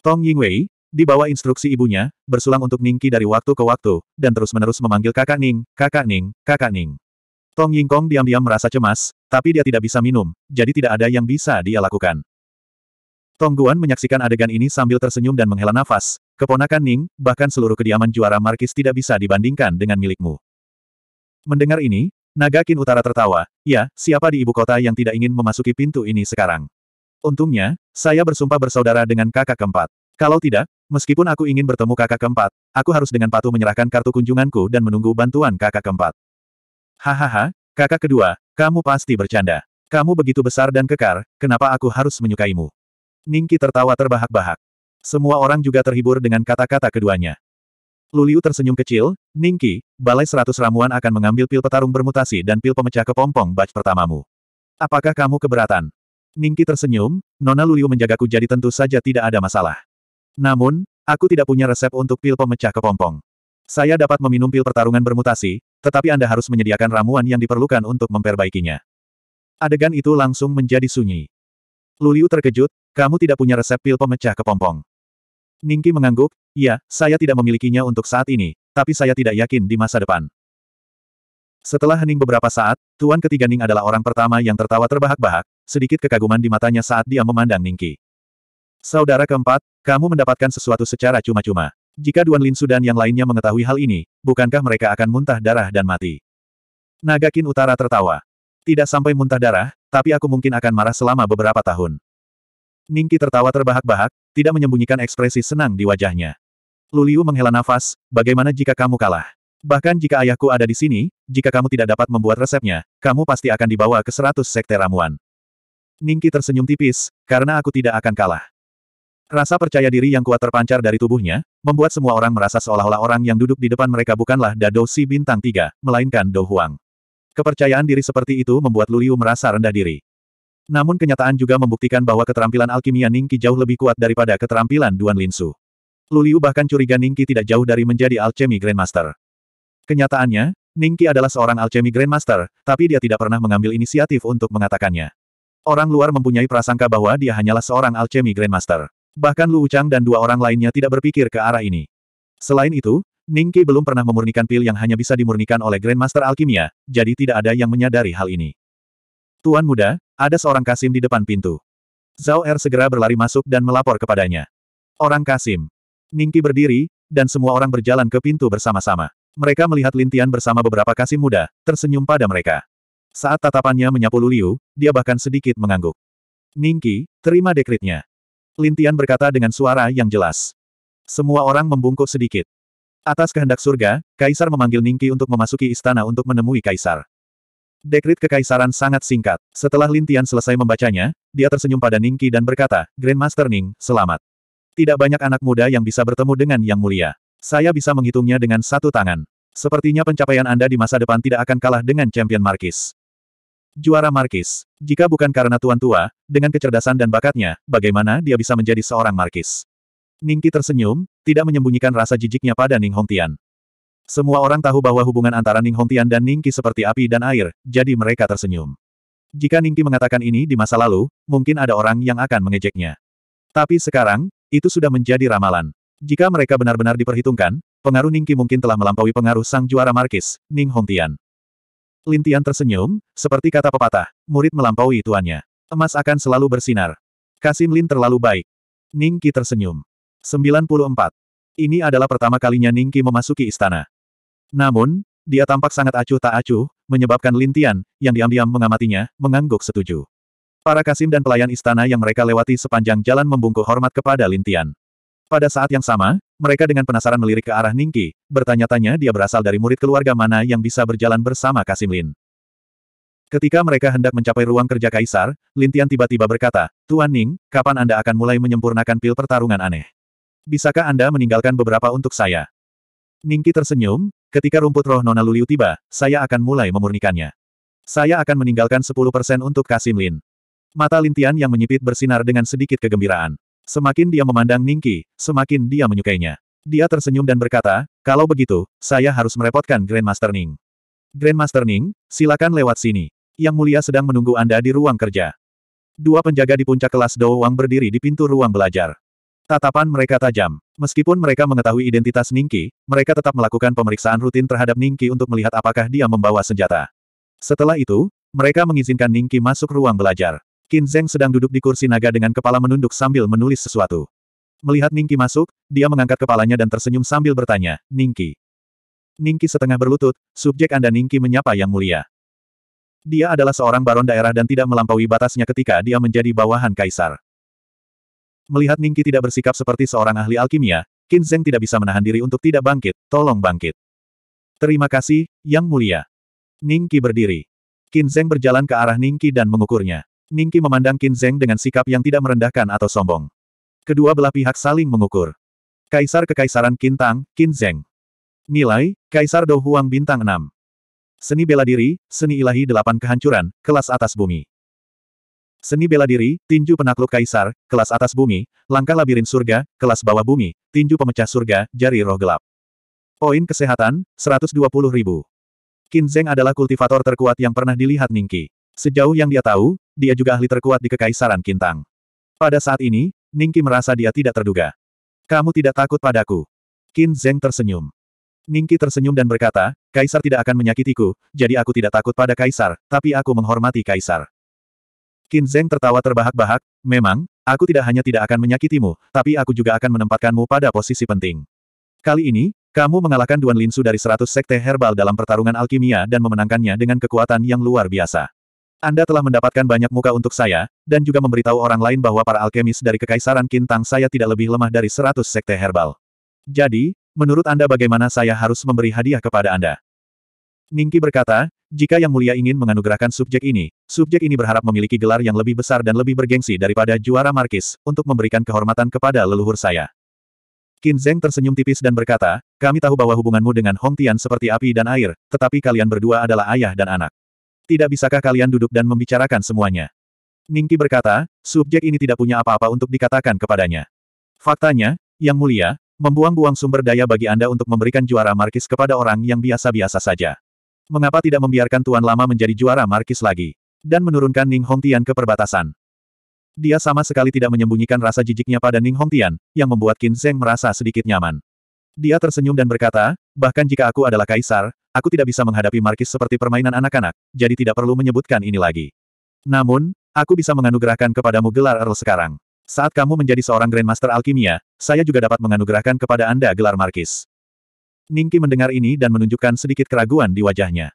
Tong Yingwei, di bawah instruksi ibunya, bersulang untuk Ningqi dari waktu ke waktu, dan terus-menerus memanggil kakak Ning, kakak Ning, kakak Ning. Tong Yingkong diam-diam merasa cemas, tapi dia tidak bisa minum, jadi tidak ada yang bisa dia lakukan. Tong Guan menyaksikan adegan ini sambil tersenyum dan menghela nafas, keponakan Ning, bahkan seluruh kediaman juara Markis tidak bisa dibandingkan dengan milikmu. Mendengar ini, Nagakin Utara tertawa, ya, siapa di ibu kota yang tidak ingin memasuki pintu ini sekarang? Untungnya, saya bersumpah bersaudara dengan kakak keempat. Kalau tidak, Meskipun aku ingin bertemu kakak keempat, aku harus dengan patuh menyerahkan kartu kunjunganku dan menunggu bantuan kakak keempat. Hahaha, kakak kedua, kamu pasti bercanda. Kamu begitu besar dan kekar, kenapa aku harus menyukaimu? Ningki tertawa terbahak-bahak. Semua orang juga terhibur dengan kata-kata keduanya. Luliu tersenyum kecil, Ningki, Balai Seratus Ramuan akan mengambil pil petarung bermutasi dan pil pemecah kepompong batch pertamamu. Apakah kamu keberatan? Ningki tersenyum, Nona Luliu menjagaku jadi tentu saja tidak ada masalah. Namun, aku tidak punya resep untuk pil pemecah kepompong. Saya dapat meminum pil pertarungan bermutasi, tetapi Anda harus menyediakan ramuan yang diperlukan untuk memperbaikinya. Adegan itu langsung menjadi sunyi. Luliu terkejut, kamu tidak punya resep pil pemecah kepompong. Ningki mengangguk, ya, saya tidak memilikinya untuk saat ini, tapi saya tidak yakin di masa depan. Setelah hening beberapa saat, Tuan ketiga Ning adalah orang pertama yang tertawa terbahak-bahak, sedikit kekaguman di matanya saat dia memandang Ningki. Saudara keempat, kamu mendapatkan sesuatu secara cuma-cuma. Jika Duan Linsu dan yang lainnya mengetahui hal ini, bukankah mereka akan muntah darah dan mati? Nagakin Utara tertawa. Tidak sampai muntah darah, tapi aku mungkin akan marah selama beberapa tahun. Ningki tertawa terbahak-bahak, tidak menyembunyikan ekspresi senang di wajahnya. Luliu menghela nafas, bagaimana jika kamu kalah? Bahkan jika ayahku ada di sini, jika kamu tidak dapat membuat resepnya, kamu pasti akan dibawa ke seratus sekte ramuan. Ningki tersenyum tipis, karena aku tidak akan kalah. Rasa percaya diri yang kuat terpancar dari tubuhnya, membuat semua orang merasa seolah-olah orang yang duduk di depan mereka bukanlah Dado Si Bintang Tiga melainkan Do Huang. Kepercayaan diri seperti itu membuat Luliu merasa rendah diri. Namun kenyataan juga membuktikan bahwa keterampilan alkimia Ningki jauh lebih kuat daripada keterampilan Duan Linsu. Luliu bahkan curiga Ningki tidak jauh dari menjadi alchemy grandmaster. Kenyataannya, Ningki adalah seorang alchemy grandmaster, tapi dia tidak pernah mengambil inisiatif untuk mengatakannya. Orang luar mempunyai prasangka bahwa dia hanyalah seorang alchemy grandmaster. Bahkan Lu Ucang dan dua orang lainnya tidak berpikir ke arah ini. Selain itu, Ningki belum pernah memurnikan pil yang hanya bisa dimurnikan oleh Grandmaster Alkimia, jadi tidak ada yang menyadari hal ini. Tuan muda, ada seorang Kasim di depan pintu. Zhao Er segera berlari masuk dan melapor kepadanya. Orang Kasim. Ningki berdiri, dan semua orang berjalan ke pintu bersama-sama. Mereka melihat Lintian bersama beberapa Kasim muda, tersenyum pada mereka. Saat tatapannya menyapu Luliu, dia bahkan sedikit mengangguk. Ningki, terima dekritnya. Lintian berkata dengan suara yang jelas. Semua orang membungkuk sedikit. Atas kehendak surga, Kaisar memanggil Ningki untuk memasuki istana untuk menemui Kaisar. Dekrit kekaisaran sangat singkat. Setelah Lintian selesai membacanya, dia tersenyum pada Ningki dan berkata, Grandmaster Ning, selamat. Tidak banyak anak muda yang bisa bertemu dengan Yang Mulia. Saya bisa menghitungnya dengan satu tangan. Sepertinya pencapaian Anda di masa depan tidak akan kalah dengan Champion Markis. Juara Markis. Jika bukan karena tuan tua, dengan kecerdasan dan bakatnya, bagaimana dia bisa menjadi seorang Markis? Ningki tersenyum, tidak menyembunyikan rasa jijiknya pada Ning Hongtian. Semua orang tahu bahwa hubungan antara Ning Hongtian dan Ningki seperti api dan air, jadi mereka tersenyum. Jika Ningki mengatakan ini di masa lalu, mungkin ada orang yang akan mengejeknya. Tapi sekarang, itu sudah menjadi ramalan. Jika mereka benar-benar diperhitungkan, pengaruh Ningki mungkin telah melampaui pengaruh sang juara Markis, Ning Hongtian. Lintian tersenyum, seperti kata pepatah, murid melampaui tuannya. Emas akan selalu bersinar. Kasim Lin terlalu baik. Ningki tersenyum. 94. Ini adalah pertama kalinya Ningki memasuki istana. Namun, dia tampak sangat acuh tak acuh, menyebabkan Lintian, yang diam-diam mengamatinya, mengangguk setuju. Para kasim dan pelayan istana yang mereka lewati sepanjang jalan membungkuk hormat kepada Lintian. Pada saat yang sama, mereka dengan penasaran melirik ke arah Ningki, bertanya-tanya dia berasal dari murid keluarga mana yang bisa berjalan bersama Kasim Lin. Ketika mereka hendak mencapai ruang kerja Kaisar, Lintian tiba-tiba berkata, Tuan Ning, kapan Anda akan mulai menyempurnakan pil pertarungan aneh? Bisakah Anda meninggalkan beberapa untuk saya? Ningki tersenyum, ketika rumput roh Nona Luliu tiba, saya akan mulai memurnikannya. Saya akan meninggalkan 10% untuk Kasim Lin. Mata Lintian yang menyipit bersinar dengan sedikit kegembiraan. Semakin dia memandang Ningki, semakin dia menyukainya. Dia tersenyum dan berkata, kalau begitu, saya harus merepotkan Grandmaster Ning. Grandmaster Ning, silakan lewat sini. Yang mulia sedang menunggu Anda di ruang kerja. Dua penjaga di puncak kelas Dou Wang berdiri di pintu ruang belajar. Tatapan mereka tajam. Meskipun mereka mengetahui identitas Ningki, mereka tetap melakukan pemeriksaan rutin terhadap Ningki untuk melihat apakah dia membawa senjata. Setelah itu, mereka mengizinkan Ningki masuk ruang belajar. Qin Zheng sedang duduk di kursi naga dengan kepala menunduk sambil menulis sesuatu. Melihat Ningki masuk, dia mengangkat kepalanya dan tersenyum sambil bertanya, Ningki. Ningki setengah berlutut, subjek Anda Ningki menyapa Yang Mulia. Dia adalah seorang baron daerah dan tidak melampaui batasnya ketika dia menjadi bawahan kaisar. Melihat Ningki tidak bersikap seperti seorang ahli alkimia, Qin Zheng tidak bisa menahan diri untuk tidak bangkit, tolong bangkit. Terima kasih, Yang Mulia. Ningki berdiri. Qin Zheng berjalan ke arah Ningki dan mengukurnya. Ningki memandang Qin Zheng dengan sikap yang tidak merendahkan atau sombong. Kedua belah pihak saling mengukur. Kaisar Kekaisaran Tang, Qin Zheng. Nilai, Kaisar Dou Huang Bintang 6. Seni bela diri, seni ilahi delapan kehancuran, kelas atas bumi. Seni bela diri, tinju penakluk kaisar, kelas atas bumi, langkah labirin surga, kelas bawah bumi, tinju pemecah surga, jari roh gelap. Poin kesehatan, 120 ribu. Qin Zeng adalah kultivator terkuat yang pernah dilihat Ningki. Sejauh yang dia tahu, dia juga ahli terkuat di Kekaisaran Kintang. Pada saat ini, Ningki merasa dia tidak terduga. Kamu tidak takut padaku. Qin Zeng tersenyum. Ningki tersenyum dan berkata, Kaisar tidak akan menyakitiku, jadi aku tidak takut pada Kaisar, tapi aku menghormati Kaisar. Qin Zeng tertawa terbahak-bahak, memang, aku tidak hanya tidak akan menyakitimu, tapi aku juga akan menempatkanmu pada posisi penting. Kali ini, kamu mengalahkan Duan Linsu dari 100 sekte herbal dalam pertarungan alkimia dan memenangkannya dengan kekuatan yang luar biasa. Anda telah mendapatkan banyak muka untuk saya, dan juga memberitahu orang lain bahwa para alkemis dari Kekaisaran Kintang saya tidak lebih lemah dari seratus sekte herbal. Jadi, menurut Anda bagaimana saya harus memberi hadiah kepada Anda? Ningki berkata, jika Yang Mulia ingin menganugerahkan subjek ini, subjek ini berharap memiliki gelar yang lebih besar dan lebih bergengsi daripada juara markis, untuk memberikan kehormatan kepada leluhur saya. Qin Zeng tersenyum tipis dan berkata, kami tahu bahwa hubunganmu dengan Hong Tian seperti api dan air, tetapi kalian berdua adalah ayah dan anak. Tidak bisakah kalian duduk dan membicarakan semuanya? Ningki berkata, subjek ini tidak punya apa-apa untuk dikatakan kepadanya. Faktanya, Yang Mulia, membuang-buang sumber daya bagi Anda untuk memberikan juara Markis kepada orang yang biasa-biasa saja. Mengapa tidak membiarkan Tuan Lama menjadi juara Markis lagi? Dan menurunkan Ning Hong Tian ke perbatasan. Dia sama sekali tidak menyembunyikan rasa jijiknya pada Ning Hong Tian, yang membuat Qin Zheng merasa sedikit nyaman. Dia tersenyum dan berkata, bahkan jika aku adalah kaisar, Aku tidak bisa menghadapi Markis seperti permainan anak-anak, jadi tidak perlu menyebutkan ini lagi. Namun, aku bisa menganugerahkan kepadamu gelar Earl sekarang. Saat kamu menjadi seorang Grandmaster Alkimia, saya juga dapat menganugerahkan kepada Anda gelar Markis. Ningki mendengar ini dan menunjukkan sedikit keraguan di wajahnya.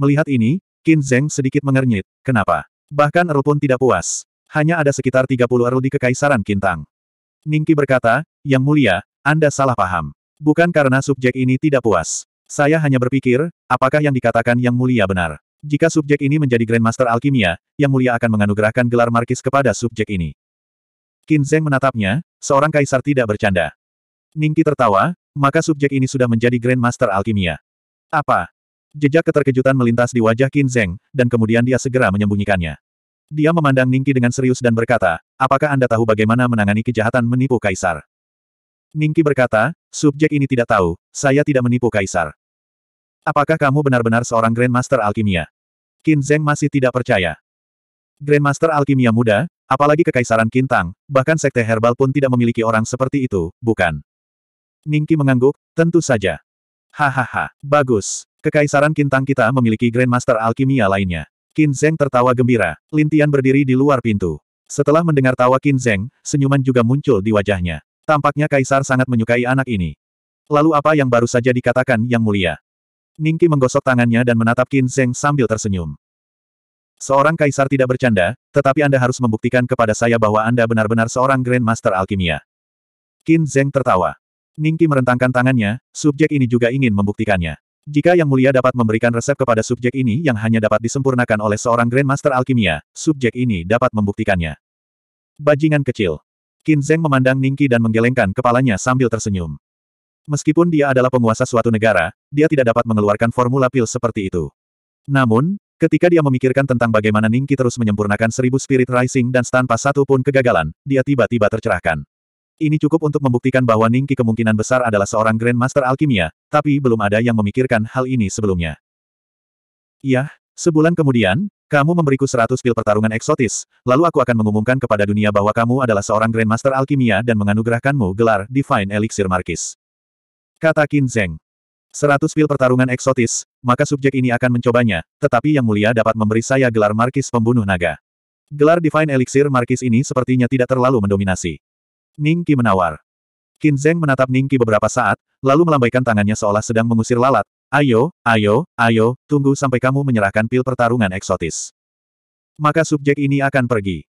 Melihat ini, Qin Zheng sedikit mengernyit, kenapa? Bahkan Earl pun tidak puas. Hanya ada sekitar 30 Earl di Kekaisaran Kintang. Ningki berkata, Yang mulia, Anda salah paham. Bukan karena subjek ini tidak puas. Saya hanya berpikir, apakah yang dikatakan yang mulia benar? Jika subjek ini menjadi Grandmaster Alkimia, yang mulia akan menganugerahkan gelar markis kepada subjek ini. Qin Zheng menatapnya, seorang kaisar tidak bercanda. Ningki tertawa, maka subjek ini sudah menjadi Grandmaster Alkimia. Apa? Jejak keterkejutan melintas di wajah Qin Zheng, dan kemudian dia segera menyembunyikannya. Dia memandang Ningki dengan serius dan berkata, apakah Anda tahu bagaimana menangani kejahatan menipu kaisar? Ningki berkata, subjek ini tidak tahu, saya tidak menipu Kaisar. Apakah kamu benar-benar seorang Grandmaster Alkimia? Qin Zeng masih tidak percaya. Grandmaster Alkimia muda, apalagi kekaisaran Kintang, bahkan sekte herbal pun tidak memiliki orang seperti itu, bukan? Ningki mengangguk, tentu saja. Hahaha, bagus. Kekaisaran Kintang kita memiliki Grandmaster Alkimia lainnya. Qin Zeng tertawa gembira. Lintian berdiri di luar pintu. Setelah mendengar tawa Qin Zeng, senyuman juga muncul di wajahnya. Tampaknya Kaisar sangat menyukai anak ini. Lalu apa yang baru saja dikatakan Yang Mulia? Ningki menggosok tangannya dan menatap Qin Zeng sambil tersenyum. Seorang kaisar tidak bercanda, tetapi Anda harus membuktikan kepada saya bahwa Anda benar-benar seorang Grandmaster Alkimia. Qin Zeng tertawa. Ningki merentangkan tangannya, subjek ini juga ingin membuktikannya. Jika Yang Mulia dapat memberikan resep kepada subjek ini yang hanya dapat disempurnakan oleh seorang Grandmaster Alkimia, subjek ini dapat membuktikannya. Bajingan kecil. Qin Zheng memandang Ningki dan menggelengkan kepalanya sambil tersenyum. Meskipun dia adalah penguasa suatu negara, dia tidak dapat mengeluarkan formula pil seperti itu. Namun, ketika dia memikirkan tentang bagaimana Ningki terus menyempurnakan seribu spirit rising dan tanpa satu pun kegagalan, dia tiba-tiba tercerahkan. Ini cukup untuk membuktikan bahwa Ningki kemungkinan besar adalah seorang Grandmaster Alkimia, tapi belum ada yang memikirkan hal ini sebelumnya. Yah, sebulan kemudian, kamu memberiku seratus pil pertarungan eksotis, lalu aku akan mengumumkan kepada dunia bahwa kamu adalah seorang Grandmaster Alkimia dan menganugerahkanmu gelar Divine Elixir Markis. Kata Qin Zeng. Seratus pil pertarungan eksotis, maka subjek ini akan mencobanya, tetapi yang mulia dapat memberi saya gelar Markis Pembunuh Naga. Gelar Divine Elixir Markis ini sepertinya tidak terlalu mendominasi. Ning Qi menawar. Qin Zeng menatap Ning Qi beberapa saat, lalu melambaikan tangannya seolah sedang mengusir lalat, Ayo, ayo, ayo, tunggu sampai kamu menyerahkan pil pertarungan eksotis. Maka subjek ini akan pergi.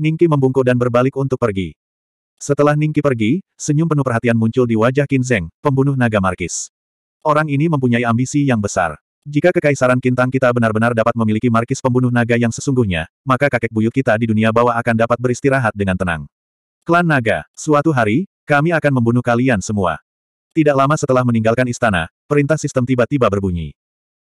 Ningki membungkuk dan berbalik untuk pergi. Setelah Ningki pergi, senyum penuh perhatian muncul di wajah Kinzeng, pembunuh naga markis. Orang ini mempunyai ambisi yang besar. Jika kekaisaran Kintang kita benar-benar dapat memiliki markis pembunuh naga yang sesungguhnya, maka kakek buyut kita di dunia bawah akan dapat beristirahat dengan tenang. Klan naga, suatu hari, kami akan membunuh kalian semua. Tidak lama setelah meninggalkan istana, perintah sistem tiba-tiba berbunyi.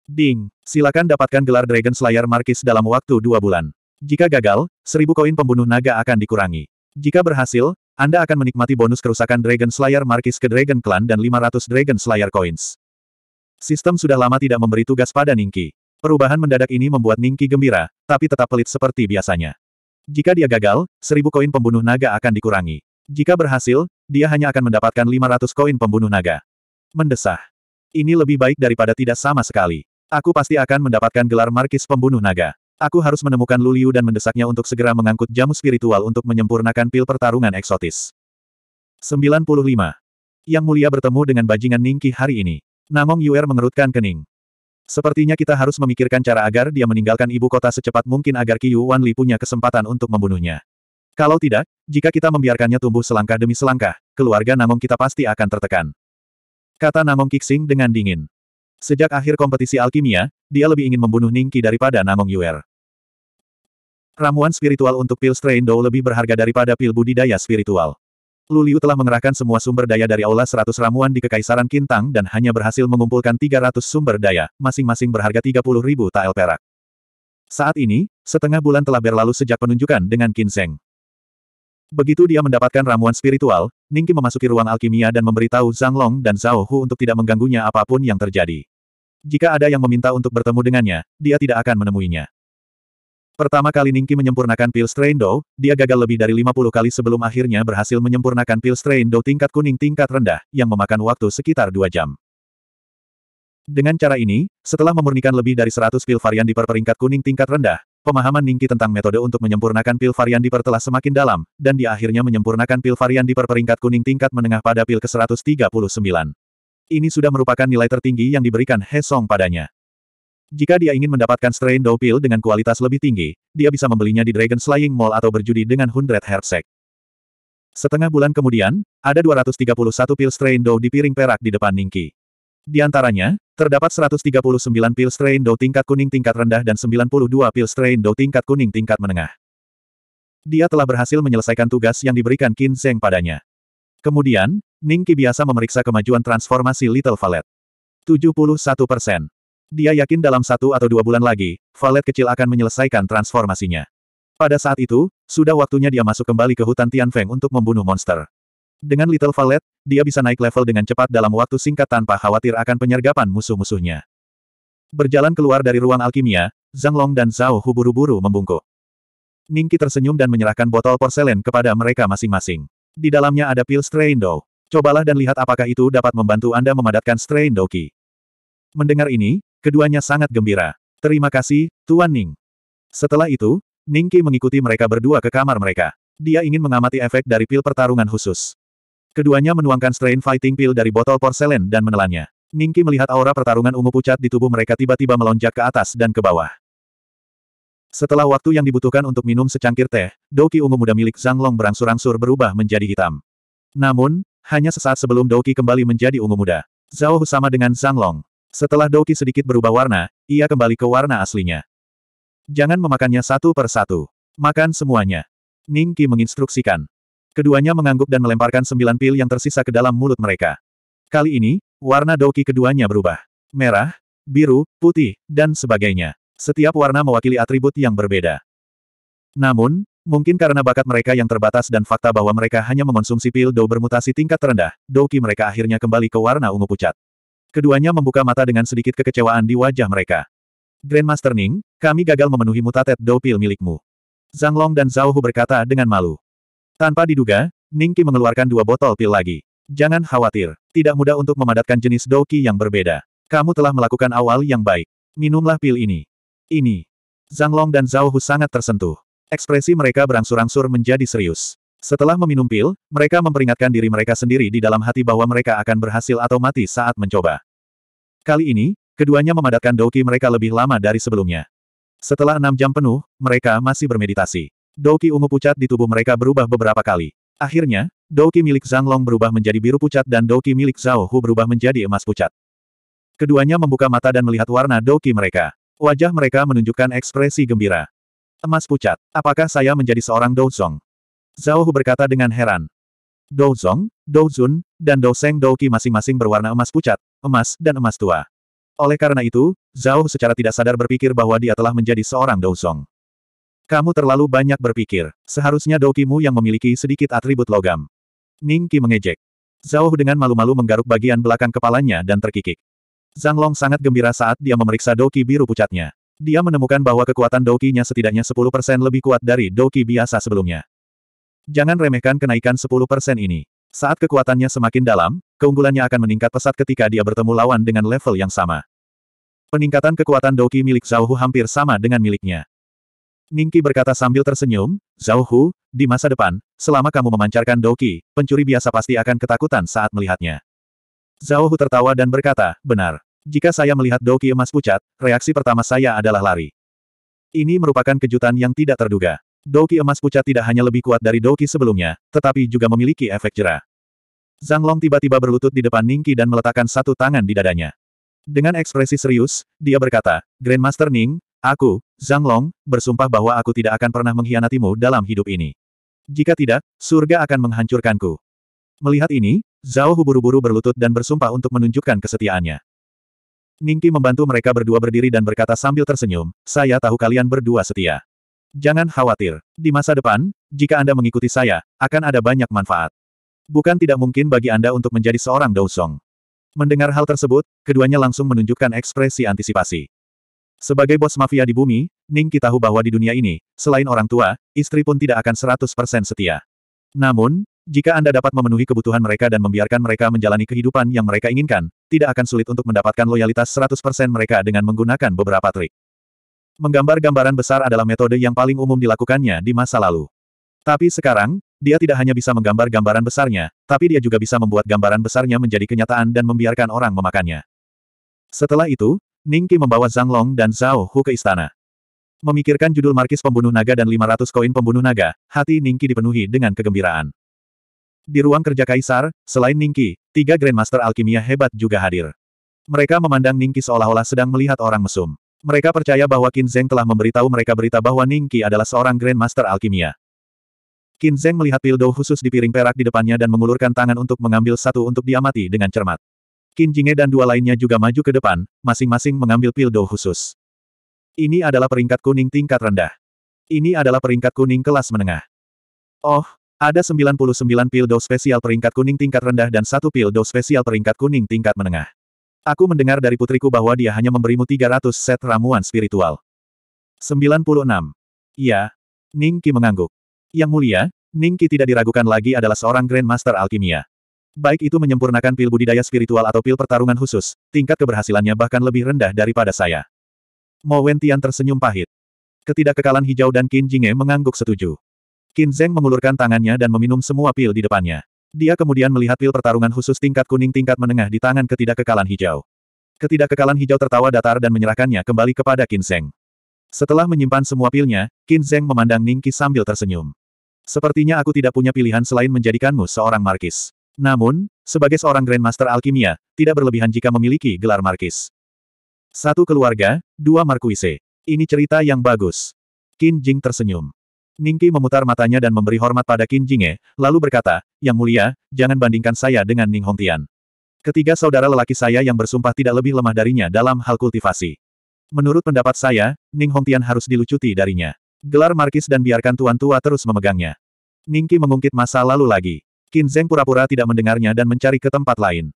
Ding, silakan dapatkan gelar Dragon Slayer Markis dalam waktu dua bulan. Jika gagal, seribu koin pembunuh naga akan dikurangi. Jika berhasil, Anda akan menikmati bonus kerusakan Dragon Slayer Markis ke Dragon Clan dan 500 Dragon Slayer Coins. Sistem sudah lama tidak memberi tugas pada Ningki. Perubahan mendadak ini membuat Ningki gembira, tapi tetap pelit seperti biasanya. Jika dia gagal, seribu koin pembunuh naga akan dikurangi. Jika berhasil, dia hanya akan mendapatkan 500 koin pembunuh naga. Mendesah. Ini lebih baik daripada tidak sama sekali. Aku pasti akan mendapatkan gelar markis pembunuh naga. Aku harus menemukan Luliu dan mendesaknya untuk segera mengangkut jamu spiritual untuk menyempurnakan pil pertarungan eksotis. 95. Yang mulia bertemu dengan bajingan Ningki hari ini. Namong Yuer mengerutkan kening. Sepertinya kita harus memikirkan cara agar dia meninggalkan ibu kota secepat mungkin agar Qiyu Wanli punya kesempatan untuk membunuhnya. Kalau tidak, jika kita membiarkannya tumbuh selangkah demi selangkah, keluarga Namong kita pasti akan tertekan. Kata Namong Kixing dengan dingin. Sejak akhir kompetisi alkimia, dia lebih ingin membunuh Ningki daripada Namong Yuer. Ramuan spiritual untuk pil Strain Dou lebih berharga daripada pil budidaya spiritual. Luliu telah mengerahkan semua sumber daya dari Aula 100 ramuan di Kekaisaran Kintang dan hanya berhasil mengumpulkan 300 sumber daya, masing-masing berharga puluh ribu tael perak. Saat ini, setengah bulan telah berlalu sejak penunjukan dengan Kinseng. Begitu dia mendapatkan ramuan spiritual, Ningki memasuki ruang alkimia dan memberitahu Zhang Long dan Zhao Hu untuk tidak mengganggunya apapun yang terjadi. Jika ada yang meminta untuk bertemu dengannya, dia tidak akan menemuinya. Pertama kali Ningki menyempurnakan pil Strain Dou, dia gagal lebih dari 50 kali sebelum akhirnya berhasil menyempurnakan pil Strain Dou tingkat kuning tingkat rendah, yang memakan waktu sekitar 2 jam. Dengan cara ini, setelah memurnikan lebih dari 100 pil varian di perperingkat kuning tingkat rendah, Pemahaman Ningki tentang metode untuk menyempurnakan pil varian Diper telah semakin dalam, dan dia akhirnya menyempurnakan pil varian Diper peringkat kuning tingkat menengah pada pil ke-139. Ini sudah merupakan nilai tertinggi yang diberikan He Song padanya. Jika dia ingin mendapatkan strain dow Pil dengan kualitas lebih tinggi, dia bisa membelinya di Dragon Slaying Mall atau berjudi dengan Hundred Hersek. Setengah bulan kemudian, ada 231 pil strain dow di piring perak di depan Ningki. Di antaranya, terdapat 139 pil strain Dou tingkat kuning tingkat rendah dan 92 pil strain Dou tingkat kuning tingkat menengah. Dia telah berhasil menyelesaikan tugas yang diberikan Qin Zheng padanya. Kemudian, Ning Qi biasa memeriksa kemajuan transformasi Little Valet. 71 persen. Dia yakin dalam satu atau dua bulan lagi, Valet kecil akan menyelesaikan transformasinya. Pada saat itu, sudah waktunya dia masuk kembali ke hutan Tian Feng untuk membunuh monster. Dengan Little Valet, dia bisa naik level dengan cepat dalam waktu singkat tanpa khawatir akan penyergapan musuh-musuhnya. Berjalan keluar dari ruang alkimia, Zhang Long dan Zhao Hu buru-buru membungkuk. Ningki tersenyum dan menyerahkan botol porselen kepada mereka masing-masing. Di dalamnya ada pil Straindou. Cobalah dan lihat apakah itu dapat membantu Anda memadatkan Straindou Ki. Mendengar ini, keduanya sangat gembira. Terima kasih, Tuan Ning. Setelah itu, Ningki mengikuti mereka berdua ke kamar mereka. Dia ingin mengamati efek dari pil pertarungan khusus. Keduanya menuangkan strain fighting pill dari botol porselen dan menelannya. Ningki melihat aura pertarungan ungu pucat di tubuh mereka tiba-tiba melonjak ke atas dan ke bawah. Setelah waktu yang dibutuhkan untuk minum secangkir teh, doki ungu muda milik Zhang Long berangsur-angsur berubah menjadi hitam. Namun, hanya sesaat sebelum doki kembali menjadi ungu muda. Zhao sama dengan Zhang Long. Setelah doki sedikit berubah warna, ia kembali ke warna aslinya. Jangan memakannya satu per satu. Makan semuanya. Ningki menginstruksikan. Keduanya mengangguk dan melemparkan sembilan pil yang tersisa ke dalam mulut mereka. Kali ini, warna doki keduanya berubah. Merah, biru, putih, dan sebagainya. Setiap warna mewakili atribut yang berbeda. Namun, mungkin karena bakat mereka yang terbatas dan fakta bahwa mereka hanya mengonsumsi pil dou bermutasi tingkat terendah, doki mereka akhirnya kembali ke warna ungu pucat. Keduanya membuka mata dengan sedikit kekecewaan di wajah mereka. Grandmaster Ning, kami gagal memenuhi mutatet dou pil milikmu. Zhang Long dan Zhao Hu berkata dengan malu. Tanpa diduga, Ningki mengeluarkan dua botol pil lagi. Jangan khawatir, tidak mudah untuk memadatkan jenis doki yang berbeda. Kamu telah melakukan awal yang baik. Minumlah pil ini. Ini. Zhang Long dan Zhao Hu sangat tersentuh. Ekspresi mereka berangsur-angsur menjadi serius. Setelah meminum pil, mereka memperingatkan diri mereka sendiri di dalam hati bahwa mereka akan berhasil atau mati saat mencoba. Kali ini, keduanya memadatkan doki mereka lebih lama dari sebelumnya. Setelah enam jam penuh, mereka masih bermeditasi. Douki ungu pucat di tubuh mereka berubah beberapa kali. Akhirnya, Douki milik Zhang Long berubah menjadi biru pucat dan Douki milik Zhao Hu berubah menjadi emas pucat. Keduanya membuka mata dan melihat warna Douki mereka. Wajah mereka menunjukkan ekspresi gembira. Emas pucat, apakah saya menjadi seorang Douzong? Zhao Hu berkata dengan heran. Douzong, Douzun, dan Douseng Douki masing-masing berwarna emas pucat, emas, dan emas tua. Oleh karena itu, Zhao secara tidak sadar berpikir bahwa dia telah menjadi seorang Douzong. Kamu terlalu banyak berpikir. Seharusnya Doukimu yang memiliki sedikit atribut logam. Ning Qi mengejek. Zhao dengan malu-malu menggaruk bagian belakang kepalanya dan terkikik. Zhang Long sangat gembira saat dia memeriksa doki biru pucatnya. Dia menemukan bahwa kekuatan dokinya setidaknya 10% lebih kuat dari doki biasa sebelumnya. Jangan remehkan kenaikan 10% ini. Saat kekuatannya semakin dalam, keunggulannya akan meningkat pesat ketika dia bertemu lawan dengan level yang sama. Peningkatan kekuatan doki milik Zhao hampir sama dengan miliknya. Ningki berkata sambil tersenyum, Zhao Hu, di masa depan, selama kamu memancarkan Doki, pencuri biasa pasti akan ketakutan saat melihatnya. Zhao Hu tertawa dan berkata, benar. Jika saya melihat Doki emas pucat, reaksi pertama saya adalah lari. Ini merupakan kejutan yang tidak terduga. Doki emas pucat tidak hanya lebih kuat dari Doki sebelumnya, tetapi juga memiliki efek jerah." Zhang Long tiba-tiba berlutut di depan Ningki dan meletakkan satu tangan di dadanya. Dengan ekspresi serius, dia berkata, Grandmaster Ning, Aku, Zhang Long, bersumpah bahwa aku tidak akan pernah mengkhianatimu dalam hidup ini. Jika tidak, surga akan menghancurkanku. Melihat ini, Zhao Hu buru-buru berlutut dan bersumpah untuk menunjukkan kesetiaannya. Ningki membantu mereka berdua berdiri dan berkata sambil tersenyum, saya tahu kalian berdua setia. Jangan khawatir, di masa depan, jika Anda mengikuti saya, akan ada banyak manfaat. Bukan tidak mungkin bagi Anda untuk menjadi seorang Dao Song. Mendengar hal tersebut, keduanya langsung menunjukkan ekspresi antisipasi. Sebagai bos mafia di bumi, Ning tahu bahwa di dunia ini, selain orang tua, istri pun tidak akan 100% setia. Namun, jika Anda dapat memenuhi kebutuhan mereka dan membiarkan mereka menjalani kehidupan yang mereka inginkan, tidak akan sulit untuk mendapatkan loyalitas 100% mereka dengan menggunakan beberapa trik. Menggambar gambaran besar adalah metode yang paling umum dilakukannya di masa lalu. Tapi sekarang, dia tidak hanya bisa menggambar gambaran besarnya, tapi dia juga bisa membuat gambaran besarnya menjadi kenyataan dan membiarkan orang memakannya. Setelah itu, Ningqi membawa Zhang Long dan Zhao Hu ke istana. Memikirkan judul markis pembunuh naga dan 500 koin pembunuh naga, hati Ningqi dipenuhi dengan kegembiraan. Di ruang kerja kaisar, selain Ningqi, tiga Grandmaster Alkimia hebat juga hadir. Mereka memandang Ningqi seolah-olah sedang melihat orang mesum. Mereka percaya bahwa Qin Zheng telah memberitahu mereka berita bahwa Ningqi adalah seorang Grandmaster Alkimia. Qin Zheng melihat pil khusus di piring perak di depannya dan mengulurkan tangan untuk mengambil satu untuk diamati dengan cermat. Qin Jinghe dan dua lainnya juga maju ke depan, masing-masing mengambil pil khusus. Ini adalah peringkat kuning tingkat rendah. Ini adalah peringkat kuning kelas menengah. Oh, ada 99 pil spesial peringkat kuning tingkat rendah dan satu pil spesial peringkat kuning tingkat menengah. Aku mendengar dari putriku bahwa dia hanya memberimu 300 set ramuan spiritual. 96. Iya. Ningki mengangguk. Yang mulia, Ningki tidak diragukan lagi adalah seorang Grandmaster Alkimia. Baik itu menyempurnakan pil budidaya spiritual atau pil pertarungan khusus, tingkat keberhasilannya bahkan lebih rendah daripada saya. Mo Wen tersenyum pahit. Ketidakkekalan hijau dan Qin Jing'e mengangguk setuju. Qin Zeng mengulurkan tangannya dan meminum semua pil di depannya. Dia kemudian melihat pil pertarungan khusus tingkat kuning tingkat menengah di tangan ketidakkekalan hijau. Ketidakkekalan hijau tertawa datar dan menyerahkannya kembali kepada Qin Zeng. Setelah menyimpan semua pilnya, Qin Zeng memandang Ningki sambil tersenyum. Sepertinya aku tidak punya pilihan selain menjadikanmu seorang markis. Namun, sebagai seorang Grandmaster Alkimia, tidak berlebihan jika memiliki gelar Markis. Satu keluarga, dua Markuise. Ini cerita yang bagus. Qin Jing tersenyum. Ningki memutar matanya dan memberi hormat pada Qin Jinge, lalu berkata, Yang mulia, jangan bandingkan saya dengan Ning Hongtian. Ketiga saudara lelaki saya yang bersumpah tidak lebih lemah darinya dalam hal kultivasi. Menurut pendapat saya, Ning Hongtian harus dilucuti darinya. Gelar Markis dan biarkan tuan tua terus memegangnya. Ningki mengungkit masa lalu lagi. Qin Zheng pura-pura tidak mendengarnya dan mencari ke tempat lain.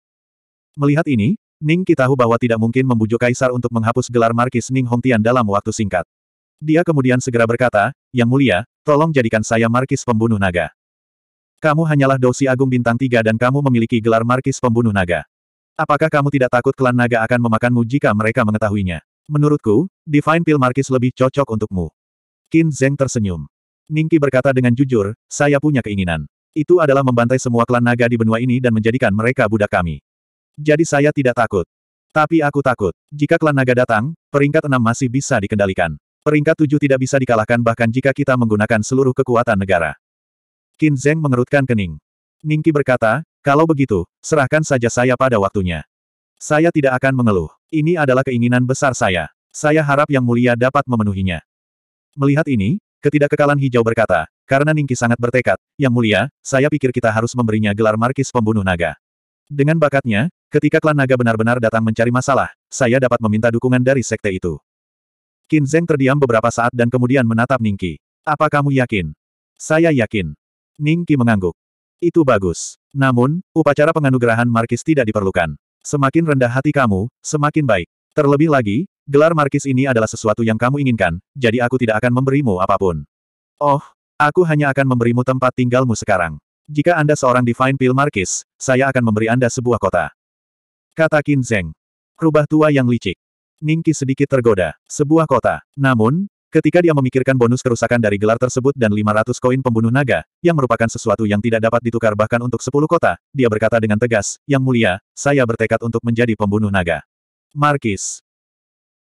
Melihat ini, Ning Qi tahu bahwa tidak mungkin membujuk Kaisar untuk menghapus gelar Markis Ning Hongtian dalam waktu singkat. Dia kemudian segera berkata, Yang mulia, tolong jadikan saya Markis Pembunuh Naga. Kamu hanyalah dosi agung bintang tiga dan kamu memiliki gelar Markis Pembunuh Naga. Apakah kamu tidak takut klan naga akan memakanmu jika mereka mengetahuinya? Menurutku, Divine Pill Markis lebih cocok untukmu. Qin Zheng tersenyum. Ningki berkata dengan jujur, saya punya keinginan. Itu adalah membantai semua klan naga di benua ini dan menjadikan mereka budak kami. Jadi saya tidak takut. Tapi aku takut. Jika klan naga datang, peringkat enam masih bisa dikendalikan. Peringkat tujuh tidak bisa dikalahkan bahkan jika kita menggunakan seluruh kekuatan negara. Qin Zheng mengerutkan kening. Ningki berkata, kalau begitu, serahkan saja saya pada waktunya. Saya tidak akan mengeluh. Ini adalah keinginan besar saya. Saya harap Yang Mulia dapat memenuhinya. Melihat ini, ketidakkekalan hijau berkata, karena Ningki sangat bertekad, yang mulia, saya pikir kita harus memberinya gelar markis pembunuh naga. Dengan bakatnya, ketika klan naga benar-benar datang mencari masalah, saya dapat meminta dukungan dari sekte itu. Qin Zheng terdiam beberapa saat dan kemudian menatap Ningki. Apa kamu yakin? Saya yakin. Ningki mengangguk. Itu bagus. Namun, upacara penganugerahan markis tidak diperlukan. Semakin rendah hati kamu, semakin baik. Terlebih lagi, gelar markis ini adalah sesuatu yang kamu inginkan, jadi aku tidak akan memberimu apapun. Oh, Aku hanya akan memberimu tempat tinggalmu sekarang. Jika Anda seorang Divine Pill Markis, saya akan memberi Anda sebuah kota. Kata Qin Zheng. Rubah tua yang licik. Ningki sedikit tergoda. Sebuah kota. Namun, ketika dia memikirkan bonus kerusakan dari gelar tersebut dan 500 koin pembunuh naga, yang merupakan sesuatu yang tidak dapat ditukar bahkan untuk 10 kota, dia berkata dengan tegas, Yang mulia, saya bertekad untuk menjadi pembunuh naga. Markis.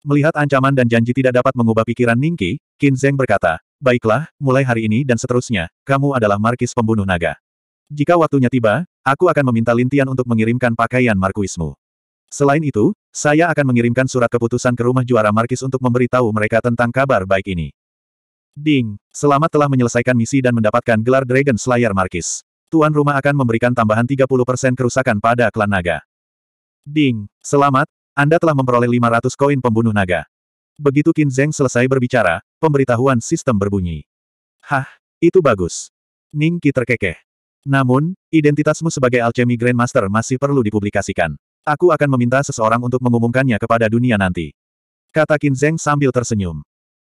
Melihat ancaman dan janji tidak dapat mengubah pikiran Ningki, Qin Zheng berkata, Baiklah, mulai hari ini dan seterusnya, kamu adalah markis pembunuh naga. Jika waktunya tiba, aku akan meminta Lintian untuk mengirimkan pakaian markuismu. Selain itu, saya akan mengirimkan surat keputusan ke rumah juara markis untuk memberitahu mereka tentang kabar baik ini. Ding, selamat telah menyelesaikan misi dan mendapatkan gelar Dragon Slayer Markis. Tuan rumah akan memberikan tambahan 30% kerusakan pada klan naga. Ding, selamat, Anda telah memperoleh 500 koin pembunuh naga. Begitu Qin Zeng selesai berbicara, pemberitahuan sistem berbunyi. Hah, itu bagus. Ning terkekeh. Namun, identitasmu sebagai alchemy grandmaster masih perlu dipublikasikan. Aku akan meminta seseorang untuk mengumumkannya kepada dunia nanti. Kata Qin Zeng sambil tersenyum.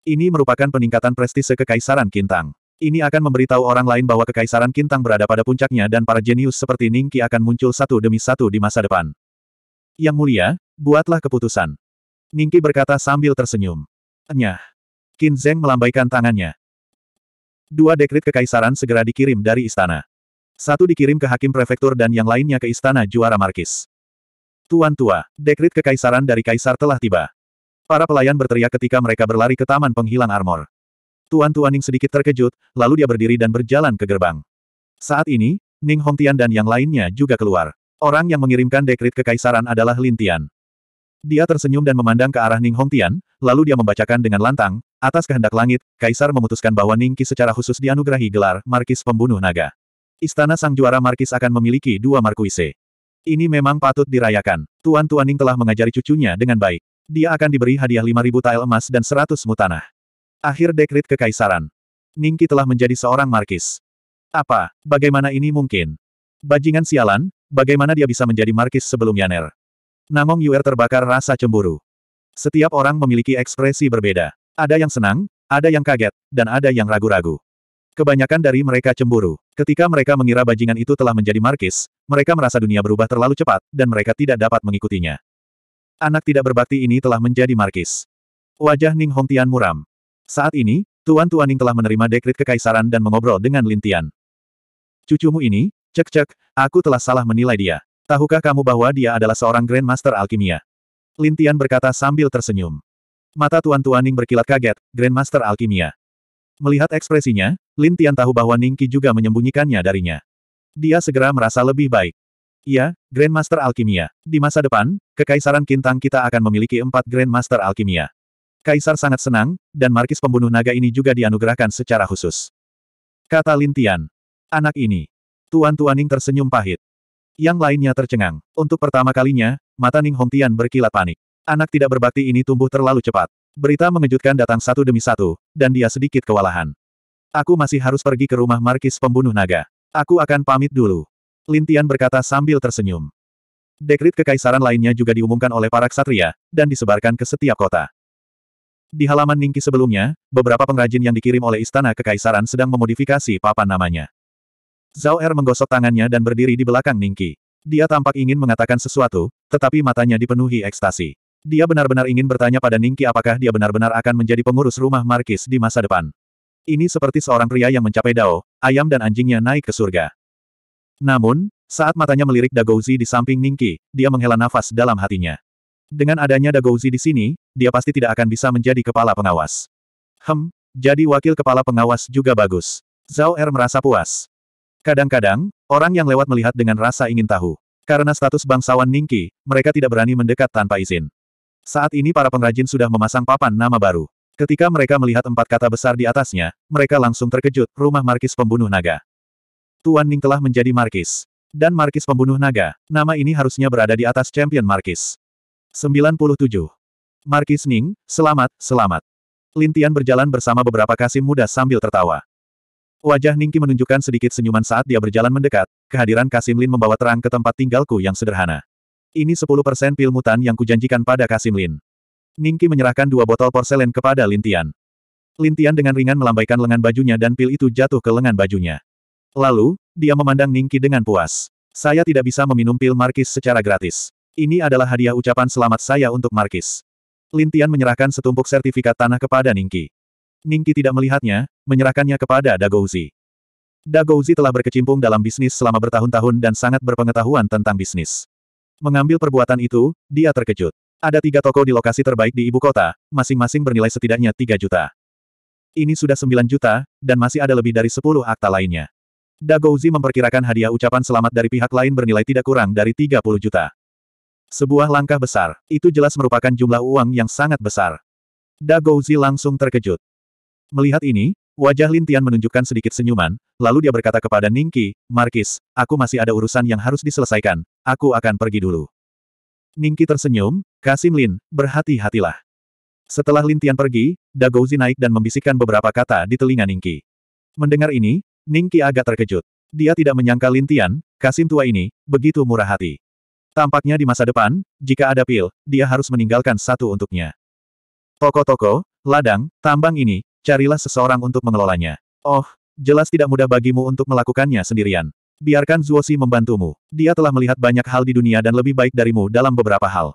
Ini merupakan peningkatan prestise kekaisaran Kintang. Ini akan memberitahu orang lain bahwa kekaisaran Kintang berada pada puncaknya dan para jenius seperti Ning akan muncul satu demi satu di masa depan. Yang mulia, buatlah keputusan. Ningki berkata sambil tersenyum. Enyah. Qin Zheng melambaikan tangannya. Dua dekrit kekaisaran segera dikirim dari istana. Satu dikirim ke hakim prefektur dan yang lainnya ke istana juara markis. Tuan tua, dekrit kekaisaran dari kaisar telah tiba. Para pelayan berteriak ketika mereka berlari ke taman penghilang armor. Tuan Ning sedikit terkejut, lalu dia berdiri dan berjalan ke gerbang. Saat ini, Ning Hongtian dan yang lainnya juga keluar. Orang yang mengirimkan dekrit kekaisaran adalah Lintian. Dia tersenyum dan memandang ke arah Ning Hongtian, lalu dia membacakan dengan lantang, atas kehendak langit, Kaisar memutuskan bahwa Ning Qi secara khusus dianugerahi gelar Markis Pembunuh Naga. Istana Sang Juara Markis akan memiliki dua Markuise. Ini memang patut dirayakan. Tuan Tuan Ning telah mengajari cucunya dengan baik. Dia akan diberi hadiah 5.000 tael emas dan 100 mutanah. Akhir dekrit kekaisaran. Ning Qi telah menjadi seorang Markis. Apa, bagaimana ini mungkin? Bajingan sialan, bagaimana dia bisa menjadi Markis sebelum Yaner? Namong Yuer terbakar rasa cemburu. Setiap orang memiliki ekspresi berbeda. Ada yang senang, ada yang kaget, dan ada yang ragu-ragu. Kebanyakan dari mereka cemburu. Ketika mereka mengira bajingan itu telah menjadi markis, mereka merasa dunia berubah terlalu cepat, dan mereka tidak dapat mengikutinya. Anak tidak berbakti ini telah menjadi markis. Wajah Ning Hongtian muram. Saat ini, Tuan Tuan Ning telah menerima dekrit kekaisaran dan mengobrol dengan Lintian. Cucumu ini, cek-cek, aku telah salah menilai dia. Tahukah kamu bahwa dia adalah seorang Grandmaster Alkimia? Lintian berkata sambil tersenyum. Mata Tuan Tuaning berkilat kaget, Grandmaster Alkimia. Melihat ekspresinya, Lintian tahu bahwa Ningki juga menyembunyikannya darinya. Dia segera merasa lebih baik. Iya, Grandmaster Alkimia. Di masa depan, Kekaisaran Kintang kita akan memiliki empat Grandmaster Alkimia. Kaisar sangat senang, dan Markis pembunuh naga ini juga dianugerahkan secara khusus. Kata Lintian. Anak ini. Tuan Tuaning tersenyum pahit. Yang lainnya tercengang. Untuk pertama kalinya, mata Ning Tian berkilat panik. Anak tidak berbakti ini tumbuh terlalu cepat. Berita mengejutkan datang satu demi satu, dan dia sedikit kewalahan. Aku masih harus pergi ke rumah Markis pembunuh naga. Aku akan pamit dulu. Lin Tian berkata sambil tersenyum. Dekrit kekaisaran lainnya juga diumumkan oleh para ksatria, dan disebarkan ke setiap kota. Di halaman Ningki sebelumnya, beberapa pengrajin yang dikirim oleh Istana Kekaisaran sedang memodifikasi papan namanya. Zhao Er menggosok tangannya dan berdiri di belakang Ningki. Dia tampak ingin mengatakan sesuatu, tetapi matanya dipenuhi ekstasi. Dia benar-benar ingin bertanya pada Ningki apakah dia benar-benar akan menjadi pengurus rumah Markis di masa depan. Ini seperti seorang pria yang mencapai dao, ayam dan anjingnya naik ke surga. Namun, saat matanya melirik Dagouzi di samping Ningki, dia menghela nafas dalam hatinya. Dengan adanya Dagouzi di sini, dia pasti tidak akan bisa menjadi kepala pengawas. Hem, jadi wakil kepala pengawas juga bagus. Zhao Er merasa puas. Kadang-kadang, orang yang lewat melihat dengan rasa ingin tahu. Karena status bangsawan Ningki, mereka tidak berani mendekat tanpa izin. Saat ini para pengrajin sudah memasang papan nama baru. Ketika mereka melihat empat kata besar di atasnya, mereka langsung terkejut, rumah Markis Pembunuh Naga. Tuan Ning telah menjadi Markis. Dan Markis Pembunuh Naga, nama ini harusnya berada di atas Champion Markis. 97. Markis Ning, selamat, selamat. Lintian berjalan bersama beberapa kasih muda sambil tertawa. Wajah Ningki menunjukkan sedikit senyuman saat dia berjalan mendekat, kehadiran Kasim Lin membawa terang ke tempat tinggalku yang sederhana. Ini 10% pil mutan yang kujanjikan pada Kasim Lin. Ningki menyerahkan dua botol porselen kepada Lintian. Lintian dengan ringan melambaikan lengan bajunya dan pil itu jatuh ke lengan bajunya. Lalu, dia memandang Ningki dengan puas. Saya tidak bisa meminum pil Markis secara gratis. Ini adalah hadiah ucapan selamat saya untuk Markis. Lintian menyerahkan setumpuk sertifikat tanah kepada Ningki. Ningki tidak melihatnya, menyerahkannya kepada Dagouzi. Dagouzi telah berkecimpung dalam bisnis selama bertahun-tahun dan sangat berpengetahuan tentang bisnis. Mengambil perbuatan itu, dia terkejut. Ada tiga toko di lokasi terbaik di ibu kota, masing-masing bernilai setidaknya 3 juta. Ini sudah 9 juta, dan masih ada lebih dari 10 akta lainnya. Dagouzi memperkirakan hadiah ucapan selamat dari pihak lain bernilai tidak kurang dari 30 juta. Sebuah langkah besar, itu jelas merupakan jumlah uang yang sangat besar. Dagouzi langsung terkejut. Melihat ini, wajah Lin Tian menunjukkan sedikit senyuman, lalu dia berkata kepada Qi, Markis, aku masih ada urusan yang harus diselesaikan, aku akan pergi dulu. Qi tersenyum, Kasim Lin, berhati-hatilah. Setelah Lin Tian pergi, Dagouzi naik dan membisikkan beberapa kata di telinga Qi. Mendengar ini, Qi agak terkejut. Dia tidak menyangka Lin Tian, Kasim tua ini, begitu murah hati. Tampaknya di masa depan, jika ada pil, dia harus meninggalkan satu untuknya. Toko-toko, ladang, tambang ini, Carilah seseorang untuk mengelolanya. Oh, jelas tidak mudah bagimu untuk melakukannya sendirian. Biarkan Zuosi membantumu. Dia telah melihat banyak hal di dunia dan lebih baik darimu dalam beberapa hal.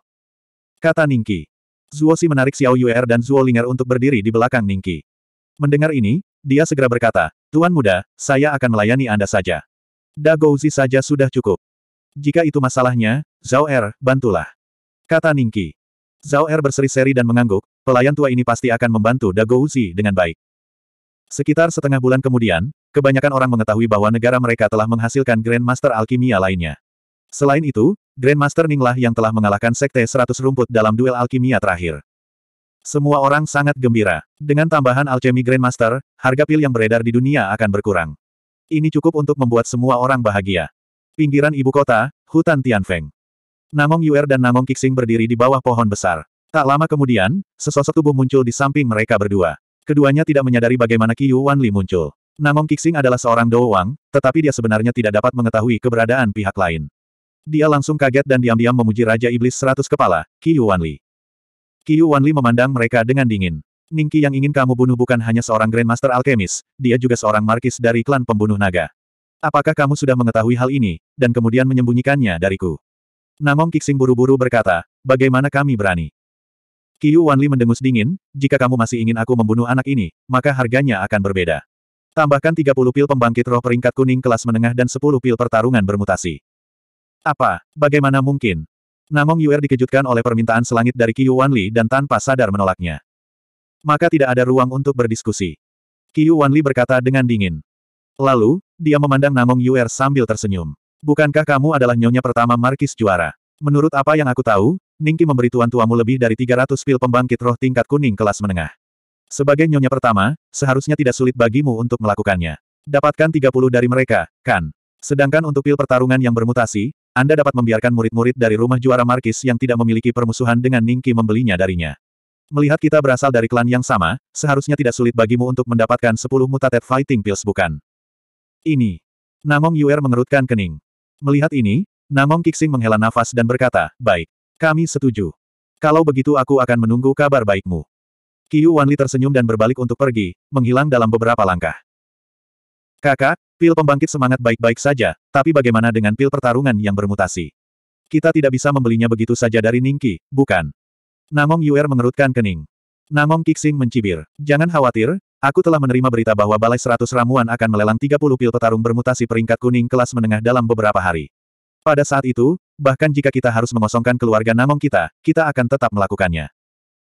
Kata Ningki. Zuosi menarik Xiao Yuer dan Zuo Linger untuk berdiri di belakang Ningki. Mendengar ini, dia segera berkata, Tuan muda, saya akan melayani Anda saja. Da saja sudah cukup. Jika itu masalahnya, Zhao Er, bantulah. Kata Ningki. Zhao Er berseri-seri dan mengangguk, pelayan tua ini pasti akan membantu Dagouzi dengan baik. Sekitar setengah bulan kemudian, kebanyakan orang mengetahui bahwa negara mereka telah menghasilkan Grandmaster Alkimia lainnya. Selain itu, Grandmaster Ninglah yang telah mengalahkan Sekte Seratus Rumput dalam duel alkimia terakhir. Semua orang sangat gembira. Dengan tambahan alchemy Grandmaster, harga pil yang beredar di dunia akan berkurang. Ini cukup untuk membuat semua orang bahagia. Pinggiran ibu kota, hutan Tianfeng. Namong Yuer dan Namong Kixing berdiri di bawah pohon besar. Tak lama kemudian, sesosok tubuh muncul di samping mereka berdua. Keduanya tidak menyadari bagaimana Qiyu Wanli muncul. Namom Kixing adalah seorang Dou Wang, tetapi dia sebenarnya tidak dapat mengetahui keberadaan pihak lain. Dia langsung kaget dan diam-diam memuji Raja Iblis seratus kepala, Qiyu Wanli. Qiyu Wanli memandang mereka dengan dingin. Ningki yang ingin kamu bunuh bukan hanya seorang Grandmaster Alchemist, dia juga seorang markis dari klan pembunuh naga. Apakah kamu sudah mengetahui hal ini, dan kemudian menyembunyikannya dariku? Namom Kixing buru-buru berkata, bagaimana kami berani? Qiu Wanli mendengus dingin, jika kamu masih ingin aku membunuh anak ini, maka harganya akan berbeda. Tambahkan 30 pil pembangkit roh peringkat kuning kelas menengah dan 10 pil pertarungan bermutasi. Apa? Bagaimana mungkin? Namong Yuer dikejutkan oleh permintaan selangit dari Qiu Wanli dan tanpa sadar menolaknya. Maka tidak ada ruang untuk berdiskusi. Qiu Wanli berkata dengan dingin. Lalu, dia memandang Namong Yuer sambil tersenyum. Bukankah kamu adalah nyonya pertama Markis juara? Menurut apa yang aku tahu, Ningki memberi tuan tuamu lebih dari 300 pil pembangkit roh tingkat kuning kelas menengah. Sebagai nyonya pertama, seharusnya tidak sulit bagimu untuk melakukannya. Dapatkan 30 dari mereka, kan? Sedangkan untuk pil pertarungan yang bermutasi, Anda dapat membiarkan murid-murid dari rumah juara Markis yang tidak memiliki permusuhan dengan Ningki membelinya darinya. Melihat kita berasal dari klan yang sama, seharusnya tidak sulit bagimu untuk mendapatkan 10 mutated fighting pills bukan? Ini. Namong Yuer mengerutkan kening. Melihat ini, Namong Kixing menghela nafas dan berkata, baik. Kami setuju. Kalau begitu aku akan menunggu kabar baikmu. Qiu Wanli tersenyum dan berbalik untuk pergi, menghilang dalam beberapa langkah. Kakak, pil pembangkit semangat baik-baik saja, tapi bagaimana dengan pil pertarungan yang bermutasi? Kita tidak bisa membelinya begitu saja dari Ningki, bukan? Namong Yuer mengerutkan kening. Namong Kixing mencibir. Jangan khawatir, aku telah menerima berita bahwa Balai seratus Ramuan akan melelang 30 pil petarung bermutasi peringkat kuning kelas menengah dalam beberapa hari. Pada saat itu, bahkan jika kita harus mengosongkan keluarga Namong kita, kita akan tetap melakukannya.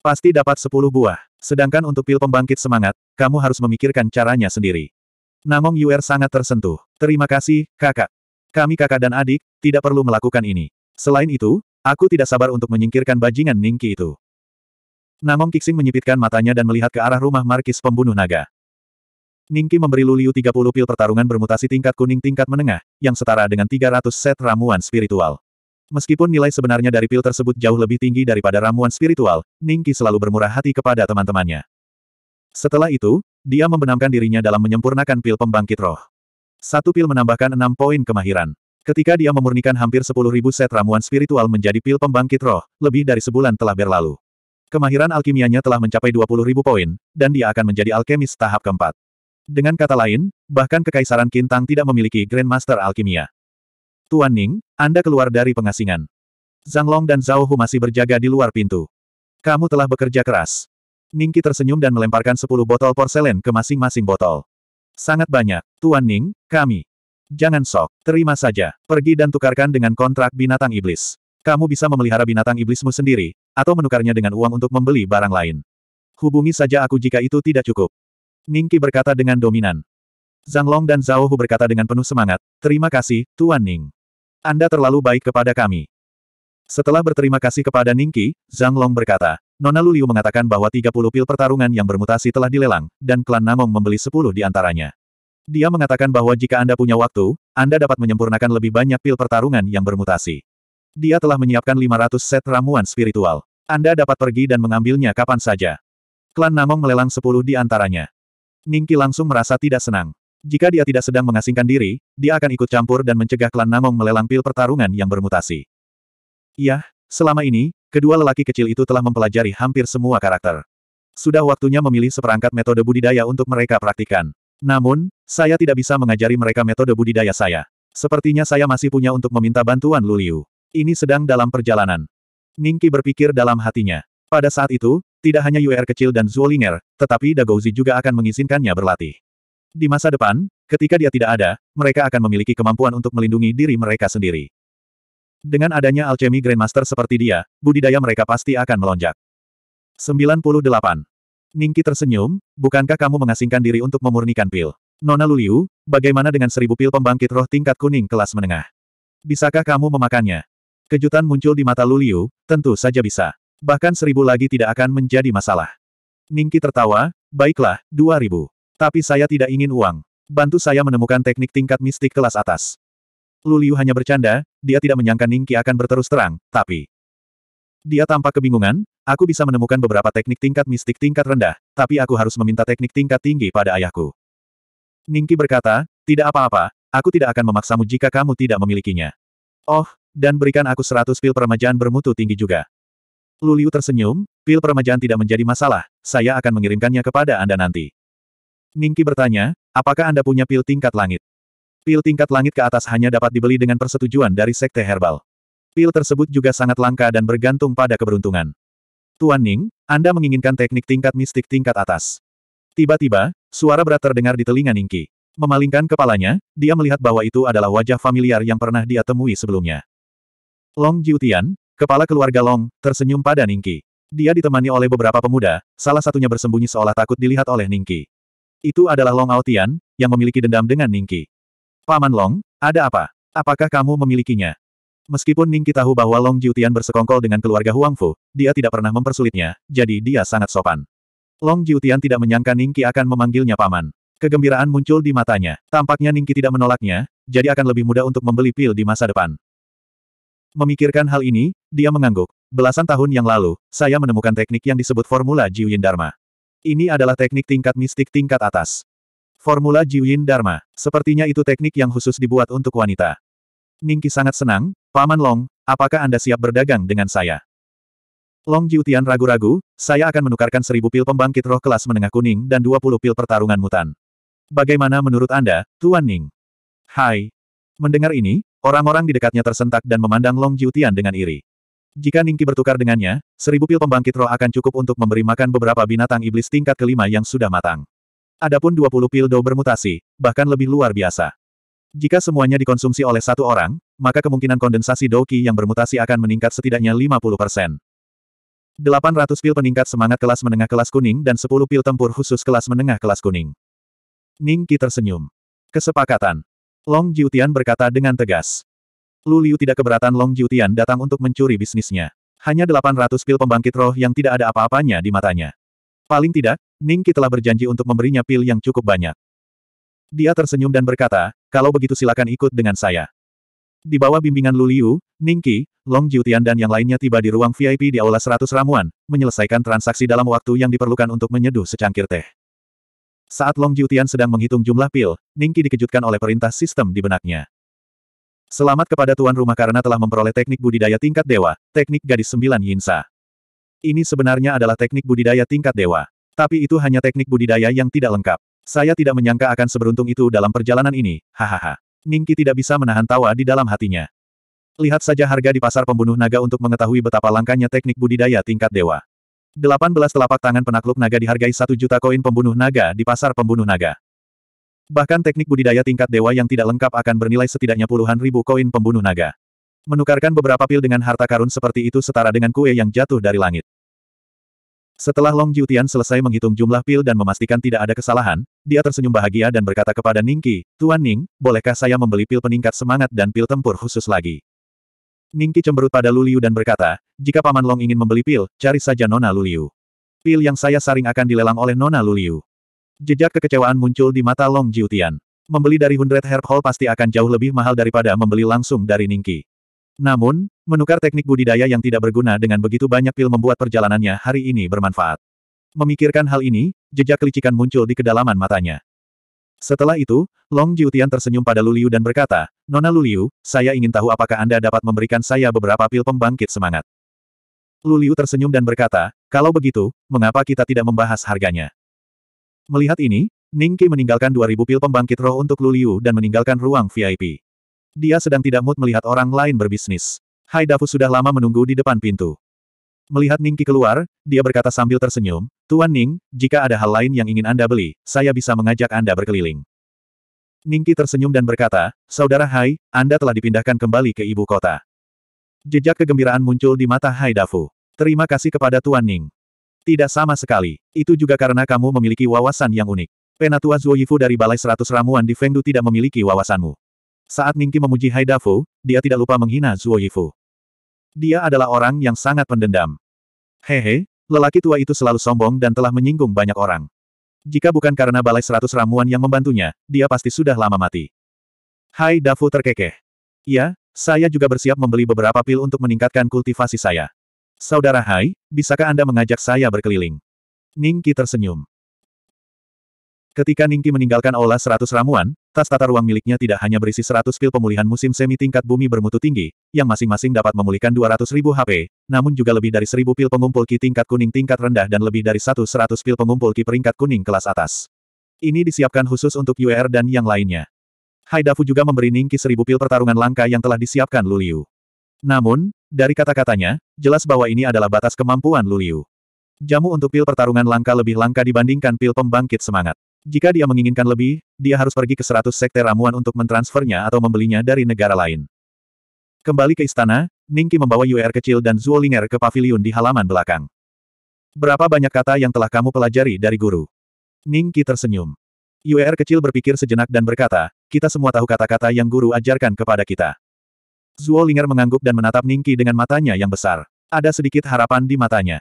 Pasti dapat 10 buah. Sedangkan untuk pil pembangkit semangat, kamu harus memikirkan caranya sendiri. Namong Yuer sangat tersentuh. Terima kasih, kakak. Kami kakak dan adik, tidak perlu melakukan ini. Selain itu, aku tidak sabar untuk menyingkirkan bajingan Ningki itu. Namong Kixing menyipitkan matanya dan melihat ke arah rumah Markis pembunuh naga. Ningki memberi Luliu 30 pil pertarungan bermutasi tingkat kuning tingkat menengah, yang setara dengan 300 set ramuan spiritual. Meskipun nilai sebenarnya dari pil tersebut jauh lebih tinggi daripada ramuan spiritual, Ningki selalu bermurah hati kepada teman-temannya. Setelah itu, dia membenamkan dirinya dalam menyempurnakan pil pembangkit roh. Satu pil menambahkan enam poin kemahiran. Ketika dia memurnikan hampir sepuluh ribu set ramuan spiritual menjadi pil pembangkit roh, lebih dari sebulan telah berlalu. Kemahiran alkimianya telah mencapai dua puluh ribu poin, dan dia akan menjadi alkemis tahap keempat. Dengan kata lain, bahkan Kekaisaran Kintang tidak memiliki Grandmaster Alkimia. Tuan Ning, Anda keluar dari pengasingan. Zhang Long dan Zhao Hu masih berjaga di luar pintu. Kamu telah bekerja keras. Ningki tersenyum dan melemparkan sepuluh botol porselen ke masing-masing botol. Sangat banyak, Tuan Ning, kami. Jangan sok, terima saja, pergi dan tukarkan dengan kontrak binatang iblis. Kamu bisa memelihara binatang iblismu sendiri, atau menukarnya dengan uang untuk membeli barang lain. Hubungi saja aku jika itu tidak cukup. Ningki berkata dengan dominan. Zhang Long dan Zhao Hu berkata dengan penuh semangat, terima kasih, Tuan Ning. Anda terlalu baik kepada kami. Setelah berterima kasih kepada Ningki, Zhang Long berkata, Nona Luliu mengatakan bahwa 30 pil pertarungan yang bermutasi telah dilelang, dan klan Namong membeli 10 di antaranya. Dia mengatakan bahwa jika Anda punya waktu, Anda dapat menyempurnakan lebih banyak pil pertarungan yang bermutasi. Dia telah menyiapkan 500 set ramuan spiritual. Anda dapat pergi dan mengambilnya kapan saja. Klan Namong melelang 10 di antaranya. Ningki langsung merasa tidak senang. Jika dia tidak sedang mengasingkan diri, dia akan ikut campur dan mencegah klan Namong melelang pil pertarungan yang bermutasi. Yah, selama ini, kedua lelaki kecil itu telah mempelajari hampir semua karakter. Sudah waktunya memilih seperangkat metode budidaya untuk mereka praktikan. Namun, saya tidak bisa mengajari mereka metode budidaya saya. Sepertinya saya masih punya untuk meminta bantuan Luliu. Ini sedang dalam perjalanan. Ningki berpikir dalam hatinya. Pada saat itu, tidak hanya UR kecil dan Zuolinger, tetapi Dagouzi juga akan mengizinkannya berlatih. Di masa depan, ketika dia tidak ada, mereka akan memiliki kemampuan untuk melindungi diri mereka sendiri. Dengan adanya alchemy grandmaster seperti dia, budidaya mereka pasti akan melonjak. 98. Ningki tersenyum, bukankah kamu mengasingkan diri untuk memurnikan pil? Nona Luliu, bagaimana dengan seribu pil pembangkit roh tingkat kuning kelas menengah? Bisakah kamu memakannya? Kejutan muncul di mata Luliu, tentu saja bisa. Bahkan seribu lagi tidak akan menjadi masalah. Ningki tertawa, baiklah, dua ribu. Tapi saya tidak ingin uang. Bantu saya menemukan teknik tingkat mistik kelas atas. Luliu hanya bercanda, dia tidak menyangka Ningki akan berterus terang, tapi... Dia tampak kebingungan, aku bisa menemukan beberapa teknik tingkat mistik tingkat rendah, tapi aku harus meminta teknik tingkat tinggi pada ayahku. Ningki berkata, tidak apa-apa, aku tidak akan memaksamu jika kamu tidak memilikinya. Oh, dan berikan aku seratus pil permajaan bermutu tinggi juga. Luliu tersenyum, pil permajaan tidak menjadi masalah, saya akan mengirimkannya kepada Anda nanti. Ningki bertanya, apakah Anda punya pil tingkat langit? Pil tingkat langit ke atas hanya dapat dibeli dengan persetujuan dari sekte herbal. Pil tersebut juga sangat langka dan bergantung pada keberuntungan. Tuan Ning, Anda menginginkan teknik tingkat mistik tingkat atas. Tiba-tiba, suara berat terdengar di telinga Ningki. Memalingkan kepalanya, dia melihat bahwa itu adalah wajah familiar yang pernah dia temui sebelumnya. Long Jiutian, kepala keluarga Long, tersenyum pada Ningki. Dia ditemani oleh beberapa pemuda, salah satunya bersembunyi seolah takut dilihat oleh Ningki. Itu adalah Long Aotian, yang memiliki dendam dengan Ningki. Paman Long, ada apa? Apakah kamu memilikinya? Meskipun Ningki tahu bahwa Long Jiutian bersekongkol dengan keluarga Huangfu, dia tidak pernah mempersulitnya, jadi dia sangat sopan. Long Jiutian tidak menyangka Ningki akan memanggilnya paman. Kegembiraan muncul di matanya. Tampaknya Ningki tidak menolaknya, jadi akan lebih mudah untuk membeli pil di masa depan. Memikirkan hal ini, dia mengangguk. Belasan tahun yang lalu, saya menemukan teknik yang disebut formula Jiuyin Dharma. Ini adalah teknik tingkat mistik tingkat atas. Formula Jiuyin Dharma. Sepertinya itu teknik yang khusus dibuat untuk wanita. Ningki sangat senang, Paman Long, apakah Anda siap berdagang dengan saya? Long Jiutian ragu-ragu, saya akan menukarkan seribu pil pembangkit roh kelas menengah kuning dan dua puluh pil pertarungan mutan. Bagaimana menurut Anda, Tuan Ning? Hai. Mendengar ini, orang-orang di dekatnya tersentak dan memandang Long Jiutian dengan iri. Jika Ningki bertukar dengannya, seribu pil pembangkit roh akan cukup untuk memberi makan beberapa binatang iblis tingkat kelima yang sudah matang. Adapun 20 pil dou bermutasi, bahkan lebih luar biasa. Jika semuanya dikonsumsi oleh satu orang, maka kemungkinan kondensasi doki yang bermutasi akan meningkat setidaknya 50%. 800 pil peningkat semangat kelas menengah kelas kuning dan 10 pil tempur khusus kelas menengah kelas kuning. Ningki tersenyum. Kesepakatan. Long Jiutian berkata dengan tegas. Lu Liu tidak keberatan Long Jiutian datang untuk mencuri bisnisnya. Hanya 800 pil pembangkit roh yang tidak ada apa-apanya di matanya. Paling tidak, Ningki telah berjanji untuk memberinya pil yang cukup banyak. Dia tersenyum dan berkata, kalau begitu silakan ikut dengan saya. Di bawah bimbingan Lu Liu, Ningki, Long Jiutian dan yang lainnya tiba di ruang VIP di Aula 100 Ramuan, menyelesaikan transaksi dalam waktu yang diperlukan untuk menyeduh secangkir teh. Saat Long Jiutian sedang menghitung jumlah pil, Ningki dikejutkan oleh perintah sistem di benaknya. Selamat kepada tuan rumah karena telah memperoleh teknik budidaya tingkat dewa, teknik gadis sembilan Yinsa. Ini sebenarnya adalah teknik budidaya tingkat dewa. Tapi itu hanya teknik budidaya yang tidak lengkap. Saya tidak menyangka akan seberuntung itu dalam perjalanan ini, hahaha. Ningki tidak bisa menahan tawa di dalam hatinya. Lihat saja harga di pasar pembunuh naga untuk mengetahui betapa langkanya teknik budidaya tingkat dewa. 18 telapak tangan penakluk naga dihargai 1 juta koin pembunuh naga di pasar pembunuh naga. Bahkan teknik budidaya tingkat dewa yang tidak lengkap akan bernilai setidaknya puluhan ribu koin pembunuh naga. Menukarkan beberapa pil dengan harta karun seperti itu setara dengan kue yang jatuh dari langit. Setelah Long Jutian selesai menghitung jumlah pil dan memastikan tidak ada kesalahan, dia tersenyum bahagia dan berkata kepada Ningki, Tuan Ning, bolehkah saya membeli pil peningkat semangat dan pil tempur khusus lagi? Ningki cemberut pada Luliu dan berkata, jika Paman Long ingin membeli pil, cari saja Nona Luliu. Pil yang saya saring akan dilelang oleh Nona Luliu. Jejak kekecewaan muncul di mata Long Jiutian. Membeli dari Hundred Herb Hall pasti akan jauh lebih mahal daripada membeli langsung dari Ningki. Namun, menukar teknik budidaya yang tidak berguna dengan begitu banyak pil membuat perjalanannya hari ini bermanfaat. Memikirkan hal ini, jejak kelicikan muncul di kedalaman matanya. Setelah itu, Long Jiutian tersenyum pada Luliu dan berkata, Nona Luliu, saya ingin tahu apakah Anda dapat memberikan saya beberapa pil pembangkit semangat. Luliu tersenyum dan berkata, kalau begitu, mengapa kita tidak membahas harganya? Melihat ini, Ning Qi meninggalkan 2000 pil pembangkit roh untuk Luliu dan meninggalkan ruang VIP. Dia sedang tidak mood melihat orang lain berbisnis. Hai Dafu sudah lama menunggu di depan pintu. Melihat Ning Qi keluar, dia berkata sambil tersenyum, Tuan Ning, jika ada hal lain yang ingin Anda beli, saya bisa mengajak Anda berkeliling. Ning Qi tersenyum dan berkata, Saudara Hai, Anda telah dipindahkan kembali ke ibu kota. Jejak kegembiraan muncul di mata Hai Dafu. Terima kasih kepada Tuan Ning. Tidak sama sekali. Itu juga karena kamu memiliki wawasan yang unik. Penatua Zuo Yifu dari Balai Seratus Ramuan di Fengdu tidak memiliki wawasanmu. Saat Ningki memuji Hai Dafu, dia tidak lupa menghina Zuo Yifu. Dia adalah orang yang sangat pendendam. Hehe, lelaki tua itu selalu sombong dan telah menyinggung banyak orang. Jika bukan karena Balai Seratus Ramuan yang membantunya, dia pasti sudah lama mati. Hai Dafu terkekeh. Ya, saya juga bersiap membeli beberapa pil untuk meningkatkan kultivasi saya. Saudara Hai, bisakah Anda mengajak saya berkeliling? Ningki tersenyum. Ketika Ningki meninggalkan aula seratus ramuan, tas tata ruang miliknya tidak hanya berisi seratus pil pemulihan musim semi tingkat bumi bermutu tinggi, yang masing-masing dapat memulihkan dua ratus ribu HP, namun juga lebih dari seribu pil pengumpul ki tingkat kuning tingkat rendah dan lebih dari 100 seratus pil pengumpul ki peringkat kuning kelas atas. Ini disiapkan khusus untuk UR er dan yang lainnya. Haidafu juga memberi Ningki seribu pil pertarungan langka yang telah disiapkan Luliu. Namun, dari kata-katanya, jelas bahwa ini adalah batas kemampuan Luliu. Jamu untuk pil pertarungan langka lebih langka dibandingkan pil pembangkit semangat. Jika dia menginginkan lebih, dia harus pergi ke 100 sekte ramuan untuk mentransfernya atau membelinya dari negara lain. Kembali ke istana, Ningki membawa UR kecil dan Zuolinger ke pavilion di halaman belakang. Berapa banyak kata yang telah kamu pelajari dari guru? Ningki tersenyum. UR kecil berpikir sejenak dan berkata, kita semua tahu kata-kata yang guru ajarkan kepada kita. Zuo Linger mengangguk dan menatap Ningki dengan matanya yang besar. Ada sedikit harapan di matanya.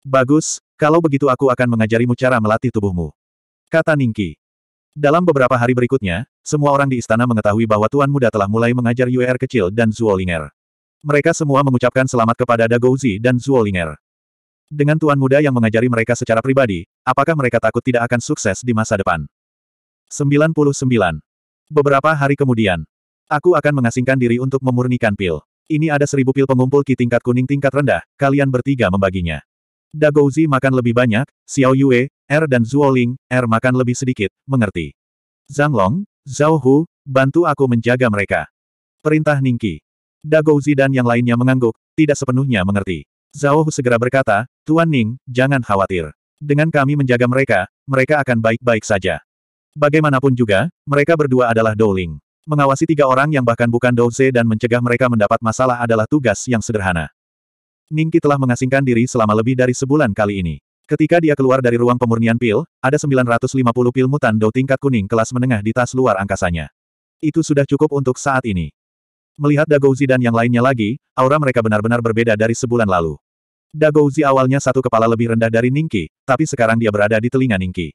Bagus, kalau begitu aku akan mengajarimu cara melatih tubuhmu. Kata Ningki. Dalam beberapa hari berikutnya, semua orang di istana mengetahui bahwa Tuan Muda telah mulai mengajar Yuer kecil dan Zuo Linger. Mereka semua mengucapkan selamat kepada Dagouzi dan Zuo Linger. Dengan Tuan Muda yang mengajari mereka secara pribadi, apakah mereka takut tidak akan sukses di masa depan? 99. Beberapa hari kemudian, Aku akan mengasingkan diri untuk memurnikan pil. Ini ada seribu pil pengumpul Ki tingkat kuning tingkat rendah, kalian bertiga membaginya. Dagouzi makan lebih banyak, Xiao Yue, Er dan Zuoling, Er makan lebih sedikit, mengerti. Zhang Long, Zhao Hu, bantu aku menjaga mereka. Perintah Ningki. Dagouzi dan yang lainnya mengangguk, tidak sepenuhnya mengerti. Zhao Hu segera berkata, Tuan Ning, jangan khawatir. Dengan kami menjaga mereka, mereka akan baik-baik saja. Bagaimanapun juga, mereka berdua adalah Ling. Mengawasi tiga orang yang bahkan bukan Douze dan mencegah mereka mendapat masalah adalah tugas yang sederhana. Ningki telah mengasingkan diri selama lebih dari sebulan kali ini. Ketika dia keluar dari ruang pemurnian pil, ada 950 pil mutan Dou tingkat kuning kelas menengah di tas luar angkasanya. Itu sudah cukup untuk saat ini. Melihat Dagouzi dan yang lainnya lagi, aura mereka benar-benar berbeda dari sebulan lalu. Dagouzi awalnya satu kepala lebih rendah dari Ningki, tapi sekarang dia berada di telinga Ningki.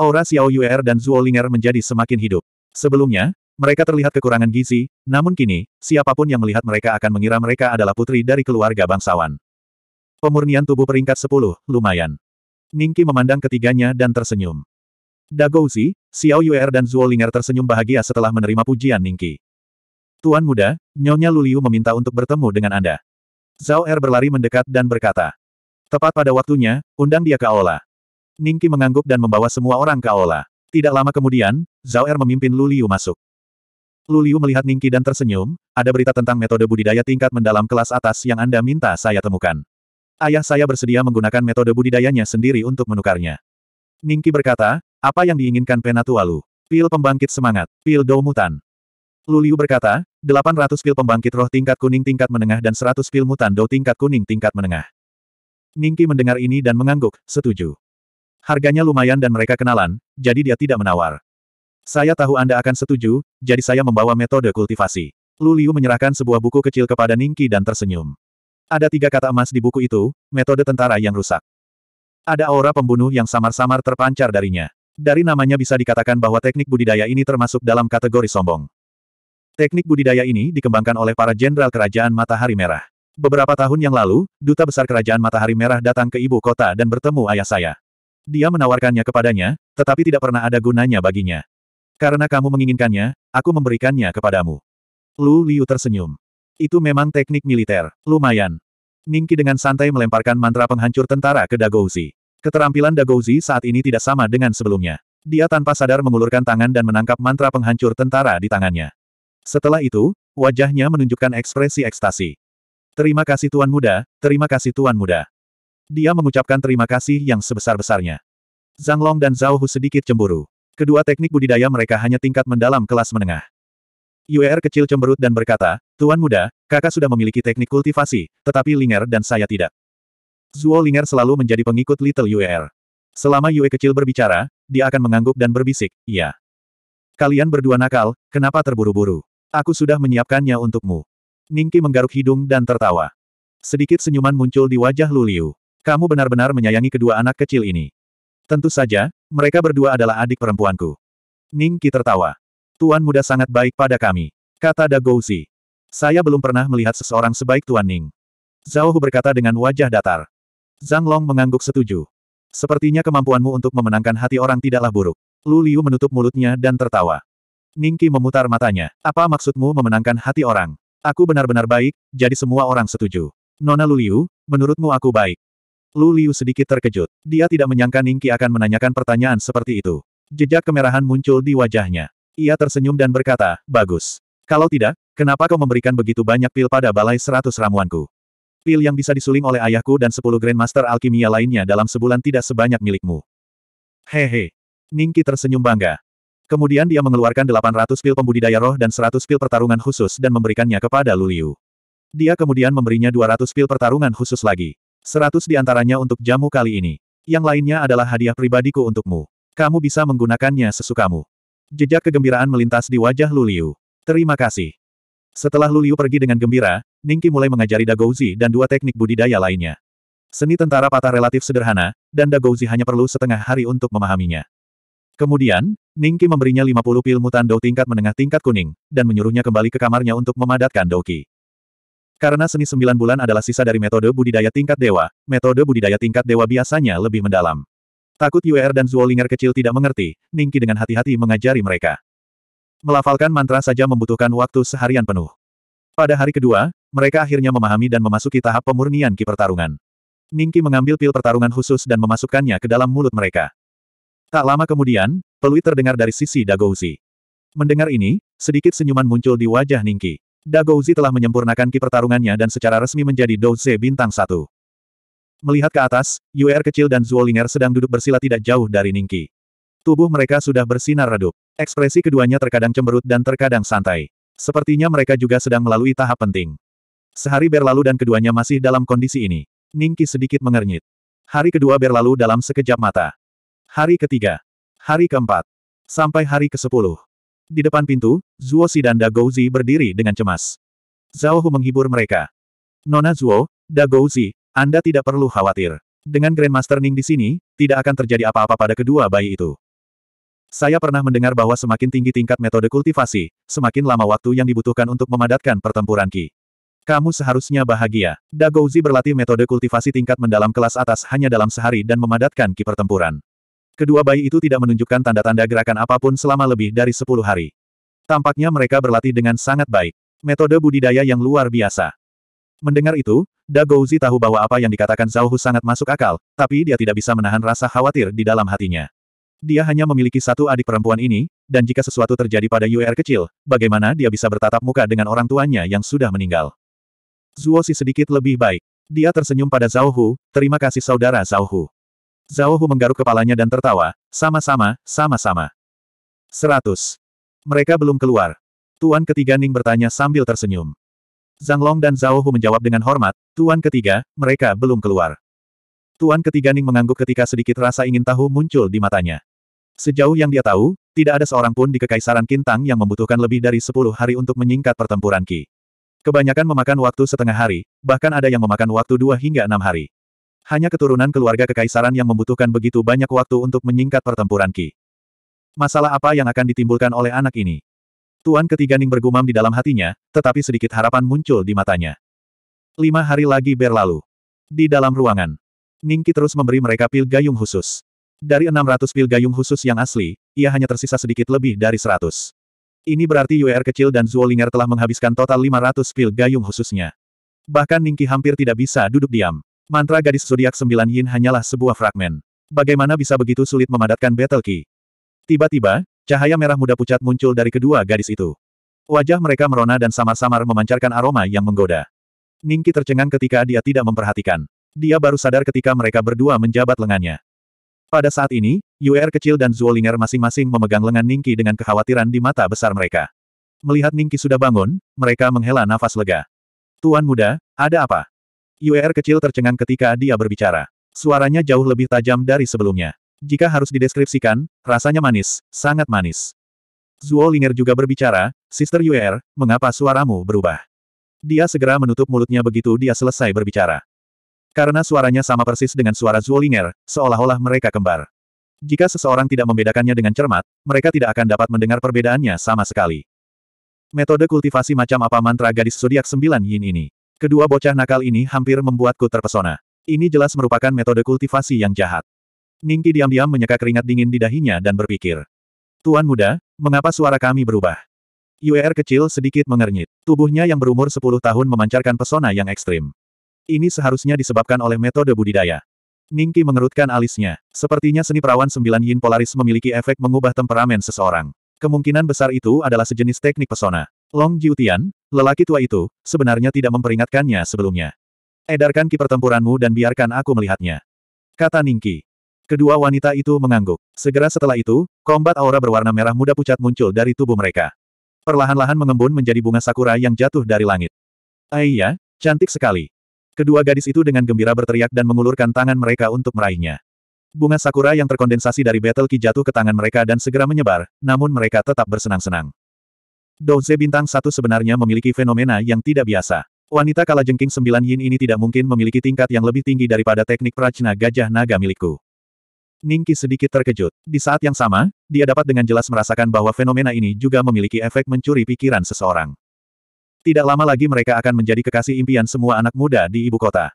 Aura Xiao Yuer dan Zhuo Linger menjadi semakin hidup. Sebelumnya, mereka terlihat kekurangan gizi, namun kini, siapapun yang melihat mereka akan mengira mereka adalah putri dari keluarga bangsawan. Pemurnian tubuh peringkat 10, lumayan. Ningki memandang ketiganya dan tersenyum. Dagouzi, Xiao Yuer dan Zuo Linger tersenyum bahagia setelah menerima pujian Ningki. Tuan muda, Nyonya Luliu meminta untuk bertemu dengan Anda. Zhao Er berlari mendekat dan berkata. Tepat pada waktunya, undang dia ke aula. Ningki mengangguk dan membawa semua orang ke aula. Tidak lama kemudian, Zhao Er memimpin Luliu masuk. Luliu melihat Ningki dan tersenyum, ada berita tentang metode budidaya tingkat mendalam kelas atas yang Anda minta saya temukan. Ayah saya bersedia menggunakan metode budidayanya sendiri untuk menukarnya. Ningki berkata, apa yang diinginkan Penatua Lu? Pil pembangkit semangat, pil Doumutan. Luliu berkata, 800 pil pembangkit roh tingkat kuning tingkat menengah dan 100 pil mutan dou tingkat kuning tingkat menengah. Ningki mendengar ini dan mengangguk, setuju. Harganya lumayan dan mereka kenalan, jadi dia tidak menawar. Saya tahu Anda akan setuju, jadi saya membawa metode kultivasi. Luliu menyerahkan sebuah buku kecil kepada Ningki dan tersenyum. Ada tiga kata emas di buku itu, metode tentara yang rusak. Ada aura pembunuh yang samar-samar terpancar darinya. Dari namanya bisa dikatakan bahwa teknik budidaya ini termasuk dalam kategori sombong. Teknik budidaya ini dikembangkan oleh para jenderal kerajaan Matahari Merah. Beberapa tahun yang lalu, duta besar kerajaan Matahari Merah datang ke ibu kota dan bertemu ayah saya. Dia menawarkannya kepadanya, tetapi tidak pernah ada gunanya baginya. Karena kamu menginginkannya, aku memberikannya kepadamu. Lu Liu tersenyum. Itu memang teknik militer. Lumayan. Ningki dengan santai melemparkan mantra penghancur tentara ke Dagouzi. Keterampilan Dagouzi saat ini tidak sama dengan sebelumnya. Dia tanpa sadar mengulurkan tangan dan menangkap mantra penghancur tentara di tangannya. Setelah itu, wajahnya menunjukkan ekspresi ekstasi. Terima kasih Tuan Muda, terima kasih Tuan Muda. Dia mengucapkan terima kasih yang sebesar-besarnya. Zhang Long dan Zhao Hu sedikit cemburu. Kedua teknik budidaya mereka hanya tingkat mendalam kelas menengah. Uer kecil cemberut dan berkata, Tuan muda, kakak sudah memiliki teknik kultivasi, tetapi Linger dan saya tidak. Zuo Linger selalu menjadi pengikut Little Uer. Selama Yue kecil berbicara, dia akan mengangguk dan berbisik, iya. Kalian berdua nakal, kenapa terburu-buru? Aku sudah menyiapkannya untukmu. Ningki menggaruk hidung dan tertawa. Sedikit senyuman muncul di wajah Luliu. Kamu benar-benar menyayangi kedua anak kecil ini. Tentu saja, mereka berdua adalah adik perempuanku. Ning Qi tertawa. Tuan muda sangat baik pada kami. Kata Dagouzi. Saya belum pernah melihat seseorang sebaik Tuan Ning. Zhao Hu berkata dengan wajah datar. Zhang Long mengangguk setuju. Sepertinya kemampuanmu untuk memenangkan hati orang tidaklah buruk. Lu Liu menutup mulutnya dan tertawa. Ning Qi memutar matanya. Apa maksudmu memenangkan hati orang? Aku benar-benar baik, jadi semua orang setuju. Nona Lu Liu, menurutmu aku baik? Lu Liu sedikit terkejut. Dia tidak menyangka Ningki akan menanyakan pertanyaan seperti itu. Jejak kemerahan muncul di wajahnya. Ia tersenyum dan berkata, bagus. Kalau tidak, kenapa kau memberikan begitu banyak pil pada balai seratus ramuanku? Pil yang bisa disuling oleh ayahku dan sepuluh Grandmaster Alkimia lainnya dalam sebulan tidak sebanyak milikmu. Hehe. Ningki tersenyum bangga. Kemudian dia mengeluarkan 800 pil pembudidaya roh dan 100 pil pertarungan khusus dan memberikannya kepada Luliu. Dia kemudian memberinya 200 pil pertarungan khusus lagi. Seratus di antaranya untuk jamu kali ini. Yang lainnya adalah hadiah pribadiku untukmu. Kamu bisa menggunakannya sesukamu. Jejak kegembiraan melintas di wajah Luliu. Terima kasih. Setelah Luliu pergi dengan gembira, Ningki mulai mengajari Dagouzi dan dua teknik budidaya lainnya. Seni tentara patah relatif sederhana, dan Dagouzi hanya perlu setengah hari untuk memahaminya. Kemudian, Ningki memberinya 50 pil mutan Dou tingkat menengah tingkat kuning, dan menyuruhnya kembali ke kamarnya untuk memadatkan Douki. Karena seni sembilan bulan adalah sisa dari metode budidaya tingkat dewa, metode budidaya tingkat dewa biasanya lebih mendalam. Takut Yu'er dan Zuolinger kecil tidak mengerti, Ningki dengan hati-hati mengajari mereka. Melafalkan mantra saja membutuhkan waktu seharian penuh. Pada hari kedua, mereka akhirnya memahami dan memasuki tahap pemurnian ki pertarungan. Ningki mengambil pil pertarungan khusus dan memasukkannya ke dalam mulut mereka. Tak lama kemudian, peluit terdengar dari sisi Dagouzi. Mendengar ini, sedikit senyuman muncul di wajah Ningki. Dagouzi telah menyempurnakan ki pertarungannya dan secara resmi menjadi Douze bintang satu. Melihat ke atas, Yuer kecil dan Zuolinger sedang duduk bersila tidak jauh dari Ningki. Tubuh mereka sudah bersinar redup. Ekspresi keduanya terkadang cemberut dan terkadang santai. Sepertinya mereka juga sedang melalui tahap penting. Sehari berlalu dan keduanya masih dalam kondisi ini. Ningki sedikit mengernyit. Hari kedua berlalu dalam sekejap mata. Hari ketiga. Hari keempat. Sampai hari ke-10. Di depan pintu, Zuo Si dan Dagouzi berdiri dengan cemas. Zhao Hu menghibur mereka. Nona Zuo, Dagouzi, Anda tidak perlu khawatir. Dengan Grandmaster Ning di sini, tidak akan terjadi apa-apa pada kedua bayi itu. Saya pernah mendengar bahwa semakin tinggi tingkat metode kultivasi, semakin lama waktu yang dibutuhkan untuk memadatkan pertempuran Ki. Kamu seharusnya bahagia. Dagouzi berlatih metode kultivasi tingkat mendalam kelas atas hanya dalam sehari dan memadatkan Ki pertempuran. Kedua bayi itu tidak menunjukkan tanda-tanda gerakan apapun selama lebih dari sepuluh hari. Tampaknya mereka berlatih dengan sangat baik. Metode budidaya yang luar biasa. Mendengar itu, Dagouzi tahu bahwa apa yang dikatakan Zhao sangat masuk akal, tapi dia tidak bisa menahan rasa khawatir di dalam hatinya. Dia hanya memiliki satu adik perempuan ini, dan jika sesuatu terjadi pada UR er kecil, bagaimana dia bisa bertatap muka dengan orang tuanya yang sudah meninggal? Zuo si sedikit lebih baik. Dia tersenyum pada Zhao terima kasih saudara Zhao Zhao Hu menggaruk kepalanya dan tertawa, sama-sama, sama-sama. Seratus. Mereka belum keluar. Tuan ketiga Ning bertanya sambil tersenyum. Zhang Long dan Zhao Hu menjawab dengan hormat, Tuan ketiga, mereka belum keluar. Tuan ketiga Ning mengangguk ketika sedikit rasa ingin tahu muncul di matanya. Sejauh yang dia tahu, tidak ada seorang pun di Kekaisaran Kintang yang membutuhkan lebih dari sepuluh hari untuk menyingkat pertempuran Ki. Kebanyakan memakan waktu setengah hari, bahkan ada yang memakan waktu dua hingga enam hari. Hanya keturunan keluarga kekaisaran yang membutuhkan begitu banyak waktu untuk menyingkat pertempuran Ki. Masalah apa yang akan ditimbulkan oleh anak ini? Tuan ketiga Ning bergumam di dalam hatinya, tetapi sedikit harapan muncul di matanya. Lima hari lagi berlalu. Di dalam ruangan, Ningki terus memberi mereka pil gayung khusus. Dari 600 pil gayung khusus yang asli, ia hanya tersisa sedikit lebih dari 100. Ini berarti UR kecil dan Zuolinger telah menghabiskan total 500 pil gayung khususnya. Bahkan Ningki hampir tidak bisa duduk diam. Mantra gadis zodiak sembilan yin hanyalah sebuah fragmen. Bagaimana bisa begitu sulit memadatkan battle key? Tiba-tiba, cahaya merah muda pucat muncul dari kedua gadis itu. Wajah mereka merona dan samar-samar memancarkan aroma yang menggoda. Ningki tercengang ketika dia tidak memperhatikan. Dia baru sadar ketika mereka berdua menjabat lengannya. Pada saat ini, UR kecil dan Zuolinger masing-masing memegang lengan Ningki dengan kekhawatiran di mata besar mereka. Melihat Ningki sudah bangun, mereka menghela nafas lega. Tuan muda, ada apa? Yuer kecil tercengang ketika dia berbicara. Suaranya jauh lebih tajam dari sebelumnya. Jika harus dideskripsikan, rasanya manis, sangat manis. Zuo Linger juga berbicara, Sister Yuer, mengapa suaramu berubah? Dia segera menutup mulutnya begitu dia selesai berbicara. Karena suaranya sama persis dengan suara Zuo Linger, seolah-olah mereka kembar. Jika seseorang tidak membedakannya dengan cermat, mereka tidak akan dapat mendengar perbedaannya sama sekali. Metode kultivasi macam apa mantra gadis zodiak 9 yin ini? Kedua bocah nakal ini hampir membuatku terpesona. Ini jelas merupakan metode kultivasi yang jahat. Ningki diam-diam menyeka keringat dingin di dahinya dan berpikir. Tuan muda, mengapa suara kami berubah? Uer kecil sedikit mengernyit. Tubuhnya yang berumur 10 tahun memancarkan pesona yang ekstrim. Ini seharusnya disebabkan oleh metode budidaya. Ningki mengerutkan alisnya. Sepertinya seni perawan sembilan yin polaris memiliki efek mengubah temperamen seseorang. Kemungkinan besar itu adalah sejenis teknik pesona. Long Jiutian, lelaki tua itu, sebenarnya tidak memperingatkannya sebelumnya. Edarkan ki pertempuranmu dan biarkan aku melihatnya. Kata Ningki. Kedua wanita itu mengangguk. Segera setelah itu, kombat aura berwarna merah muda pucat muncul dari tubuh mereka. Perlahan-lahan mengembun menjadi bunga sakura yang jatuh dari langit. Aiyah, cantik sekali. Kedua gadis itu dengan gembira berteriak dan mengulurkan tangan mereka untuk meraihnya. Bunga sakura yang terkondensasi dari battle ki jatuh ke tangan mereka dan segera menyebar, namun mereka tetap bersenang-senang. Douze bintang satu sebenarnya memiliki fenomena yang tidak biasa. Wanita jengking sembilan yin ini tidak mungkin memiliki tingkat yang lebih tinggi daripada teknik prajna gajah naga milikku. Ningki sedikit terkejut. Di saat yang sama, dia dapat dengan jelas merasakan bahwa fenomena ini juga memiliki efek mencuri pikiran seseorang. Tidak lama lagi mereka akan menjadi kekasih impian semua anak muda di ibu kota.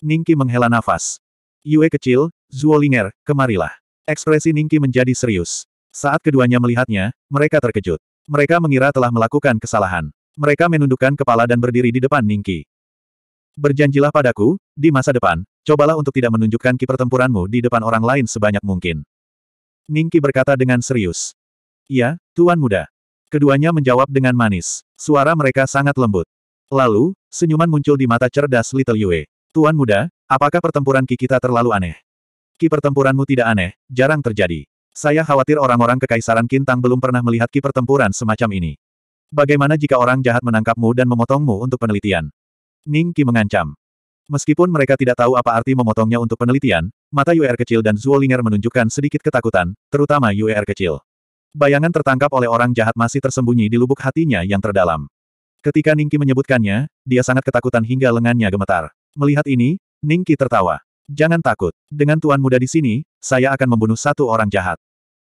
Ningki menghela nafas. Yue kecil, Zuolinger, kemarilah. Ekspresi Ningki menjadi serius. Saat keduanya melihatnya, mereka terkejut. Mereka mengira telah melakukan kesalahan. Mereka menundukkan kepala dan berdiri di depan Ningki. Berjanjilah padaku, di masa depan, cobalah untuk tidak menunjukkan ki pertempuranmu di depan orang lain sebanyak mungkin. Ningki berkata dengan serius. "Ya, Tuan Muda. Keduanya menjawab dengan manis. Suara mereka sangat lembut. Lalu, senyuman muncul di mata cerdas Little Yue. Tuan Muda, apakah pertempuran Ki kita terlalu aneh? Ki pertempuranmu tidak aneh, jarang terjadi. Saya khawatir orang-orang kekaisaran Kintang belum pernah melihat ki pertempuran semacam ini. Bagaimana jika orang jahat menangkapmu dan memotongmu untuk penelitian? Ning Qi mengancam. Meskipun mereka tidak tahu apa arti memotongnya untuk penelitian, mata UR kecil dan Zuo Zuolinger menunjukkan sedikit ketakutan, terutama UR kecil. Bayangan tertangkap oleh orang jahat masih tersembunyi di lubuk hatinya yang terdalam. Ketika Ningki menyebutkannya, dia sangat ketakutan hingga lengannya gemetar. Melihat ini, Ningki tertawa. Jangan takut. Dengan tuan muda di sini, saya akan membunuh satu orang jahat.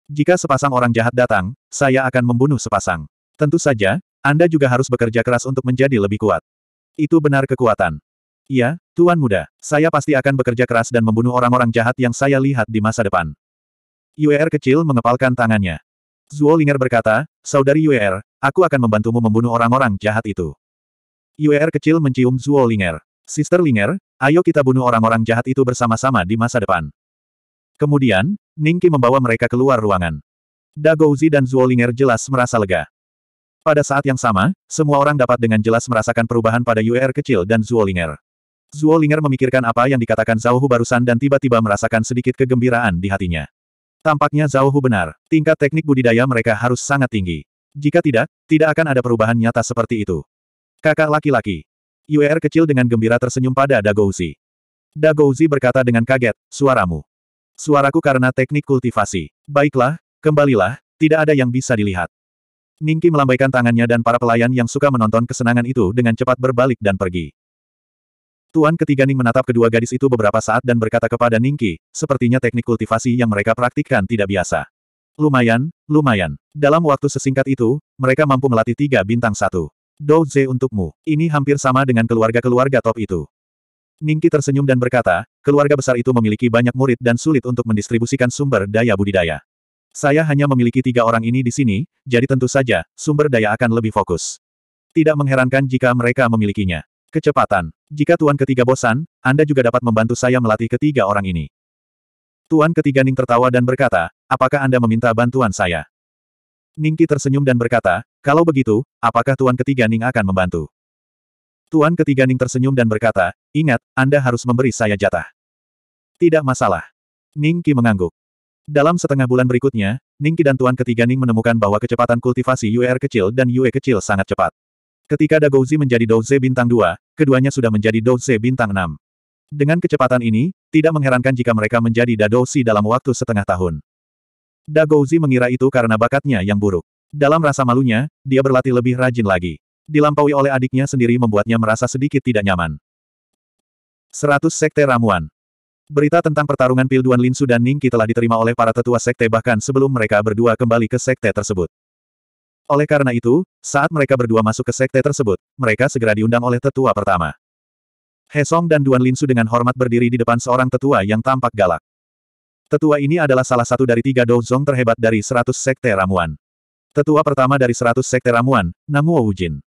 Jika sepasang orang jahat datang, saya akan membunuh sepasang. Tentu saja, Anda juga harus bekerja keras untuk menjadi lebih kuat. Itu benar kekuatan. Iya, Tuan Muda, saya pasti akan bekerja keras dan membunuh orang-orang jahat yang saya lihat di masa depan. Uer kecil mengepalkan tangannya. Zuo Linger berkata, Saudari Uer, aku akan membantumu membunuh orang-orang jahat itu. Uer kecil mencium Zuo Linger. Sister Linger, ayo kita bunuh orang-orang jahat itu bersama-sama di masa depan. Kemudian, Ningki membawa mereka keluar ruangan. Dagouzi dan Zuolinger jelas merasa lega. Pada saat yang sama, semua orang dapat dengan jelas merasakan perubahan pada UR kecil dan Zuolinger. Zuolinger memikirkan apa yang dikatakan Zhao barusan dan tiba-tiba merasakan sedikit kegembiraan di hatinya. Tampaknya Zhao benar, tingkat teknik budidaya mereka harus sangat tinggi. Jika tidak, tidak akan ada perubahan nyata seperti itu. Kakak laki-laki. UR kecil dengan gembira tersenyum pada Dagouzi. Dagouzi berkata dengan kaget, suaramu. Suaraku karena teknik kultivasi. Baiklah, kembalilah, tidak ada yang bisa dilihat. Ningki melambaikan tangannya dan para pelayan yang suka menonton kesenangan itu dengan cepat berbalik dan pergi. Tuan ketiga Ning menatap kedua gadis itu beberapa saat dan berkata kepada Ningki, sepertinya teknik kultivasi yang mereka praktikkan tidak biasa. Lumayan, lumayan. Dalam waktu sesingkat itu, mereka mampu melatih tiga bintang satu. Dou untukmu. Ini hampir sama dengan keluarga-keluarga top itu. Ningki tersenyum dan berkata, keluarga besar itu memiliki banyak murid dan sulit untuk mendistribusikan sumber daya budidaya. Saya hanya memiliki tiga orang ini di sini, jadi tentu saja, sumber daya akan lebih fokus. Tidak mengherankan jika mereka memilikinya. Kecepatan. Jika Tuan ketiga bosan, Anda juga dapat membantu saya melatih ketiga orang ini. Tuan ketiga Ning tertawa dan berkata, apakah Anda meminta bantuan saya? Ningki tersenyum dan berkata, kalau begitu, apakah Tuan ketiga Ning akan membantu? Tuan ketiga Ning tersenyum dan berkata, ingat, Anda harus memberi saya jatah. Tidak masalah. Ning Qi mengangguk. Dalam setengah bulan berikutnya, Ning Qi dan Tuan ketiga Ning menemukan bahwa kecepatan kultivasi UR kecil dan UE kecil sangat cepat. Ketika Dagozi menjadi Douze bintang 2, keduanya sudah menjadi Douze bintang 6. Dengan kecepatan ini, tidak mengherankan jika mereka menjadi Dadouzi dalam waktu setengah tahun. Dagozi mengira itu karena bakatnya yang buruk. Dalam rasa malunya, dia berlatih lebih rajin lagi. Dilampaui oleh adiknya sendiri membuatnya merasa sedikit tidak nyaman. 100 Sekte Ramuan Berita tentang pertarungan Pilduan Linsu dan Ningki telah diterima oleh para tetua sekte bahkan sebelum mereka berdua kembali ke sekte tersebut. Oleh karena itu, saat mereka berdua masuk ke sekte tersebut, mereka segera diundang oleh tetua pertama. Hesong dan Duan Linsu dengan hormat berdiri di depan seorang tetua yang tampak galak. Tetua ini adalah salah satu dari tiga douzong terhebat dari seratus sekte ramuan. Tetua pertama dari seratus sekte ramuan, Namuo Wujin.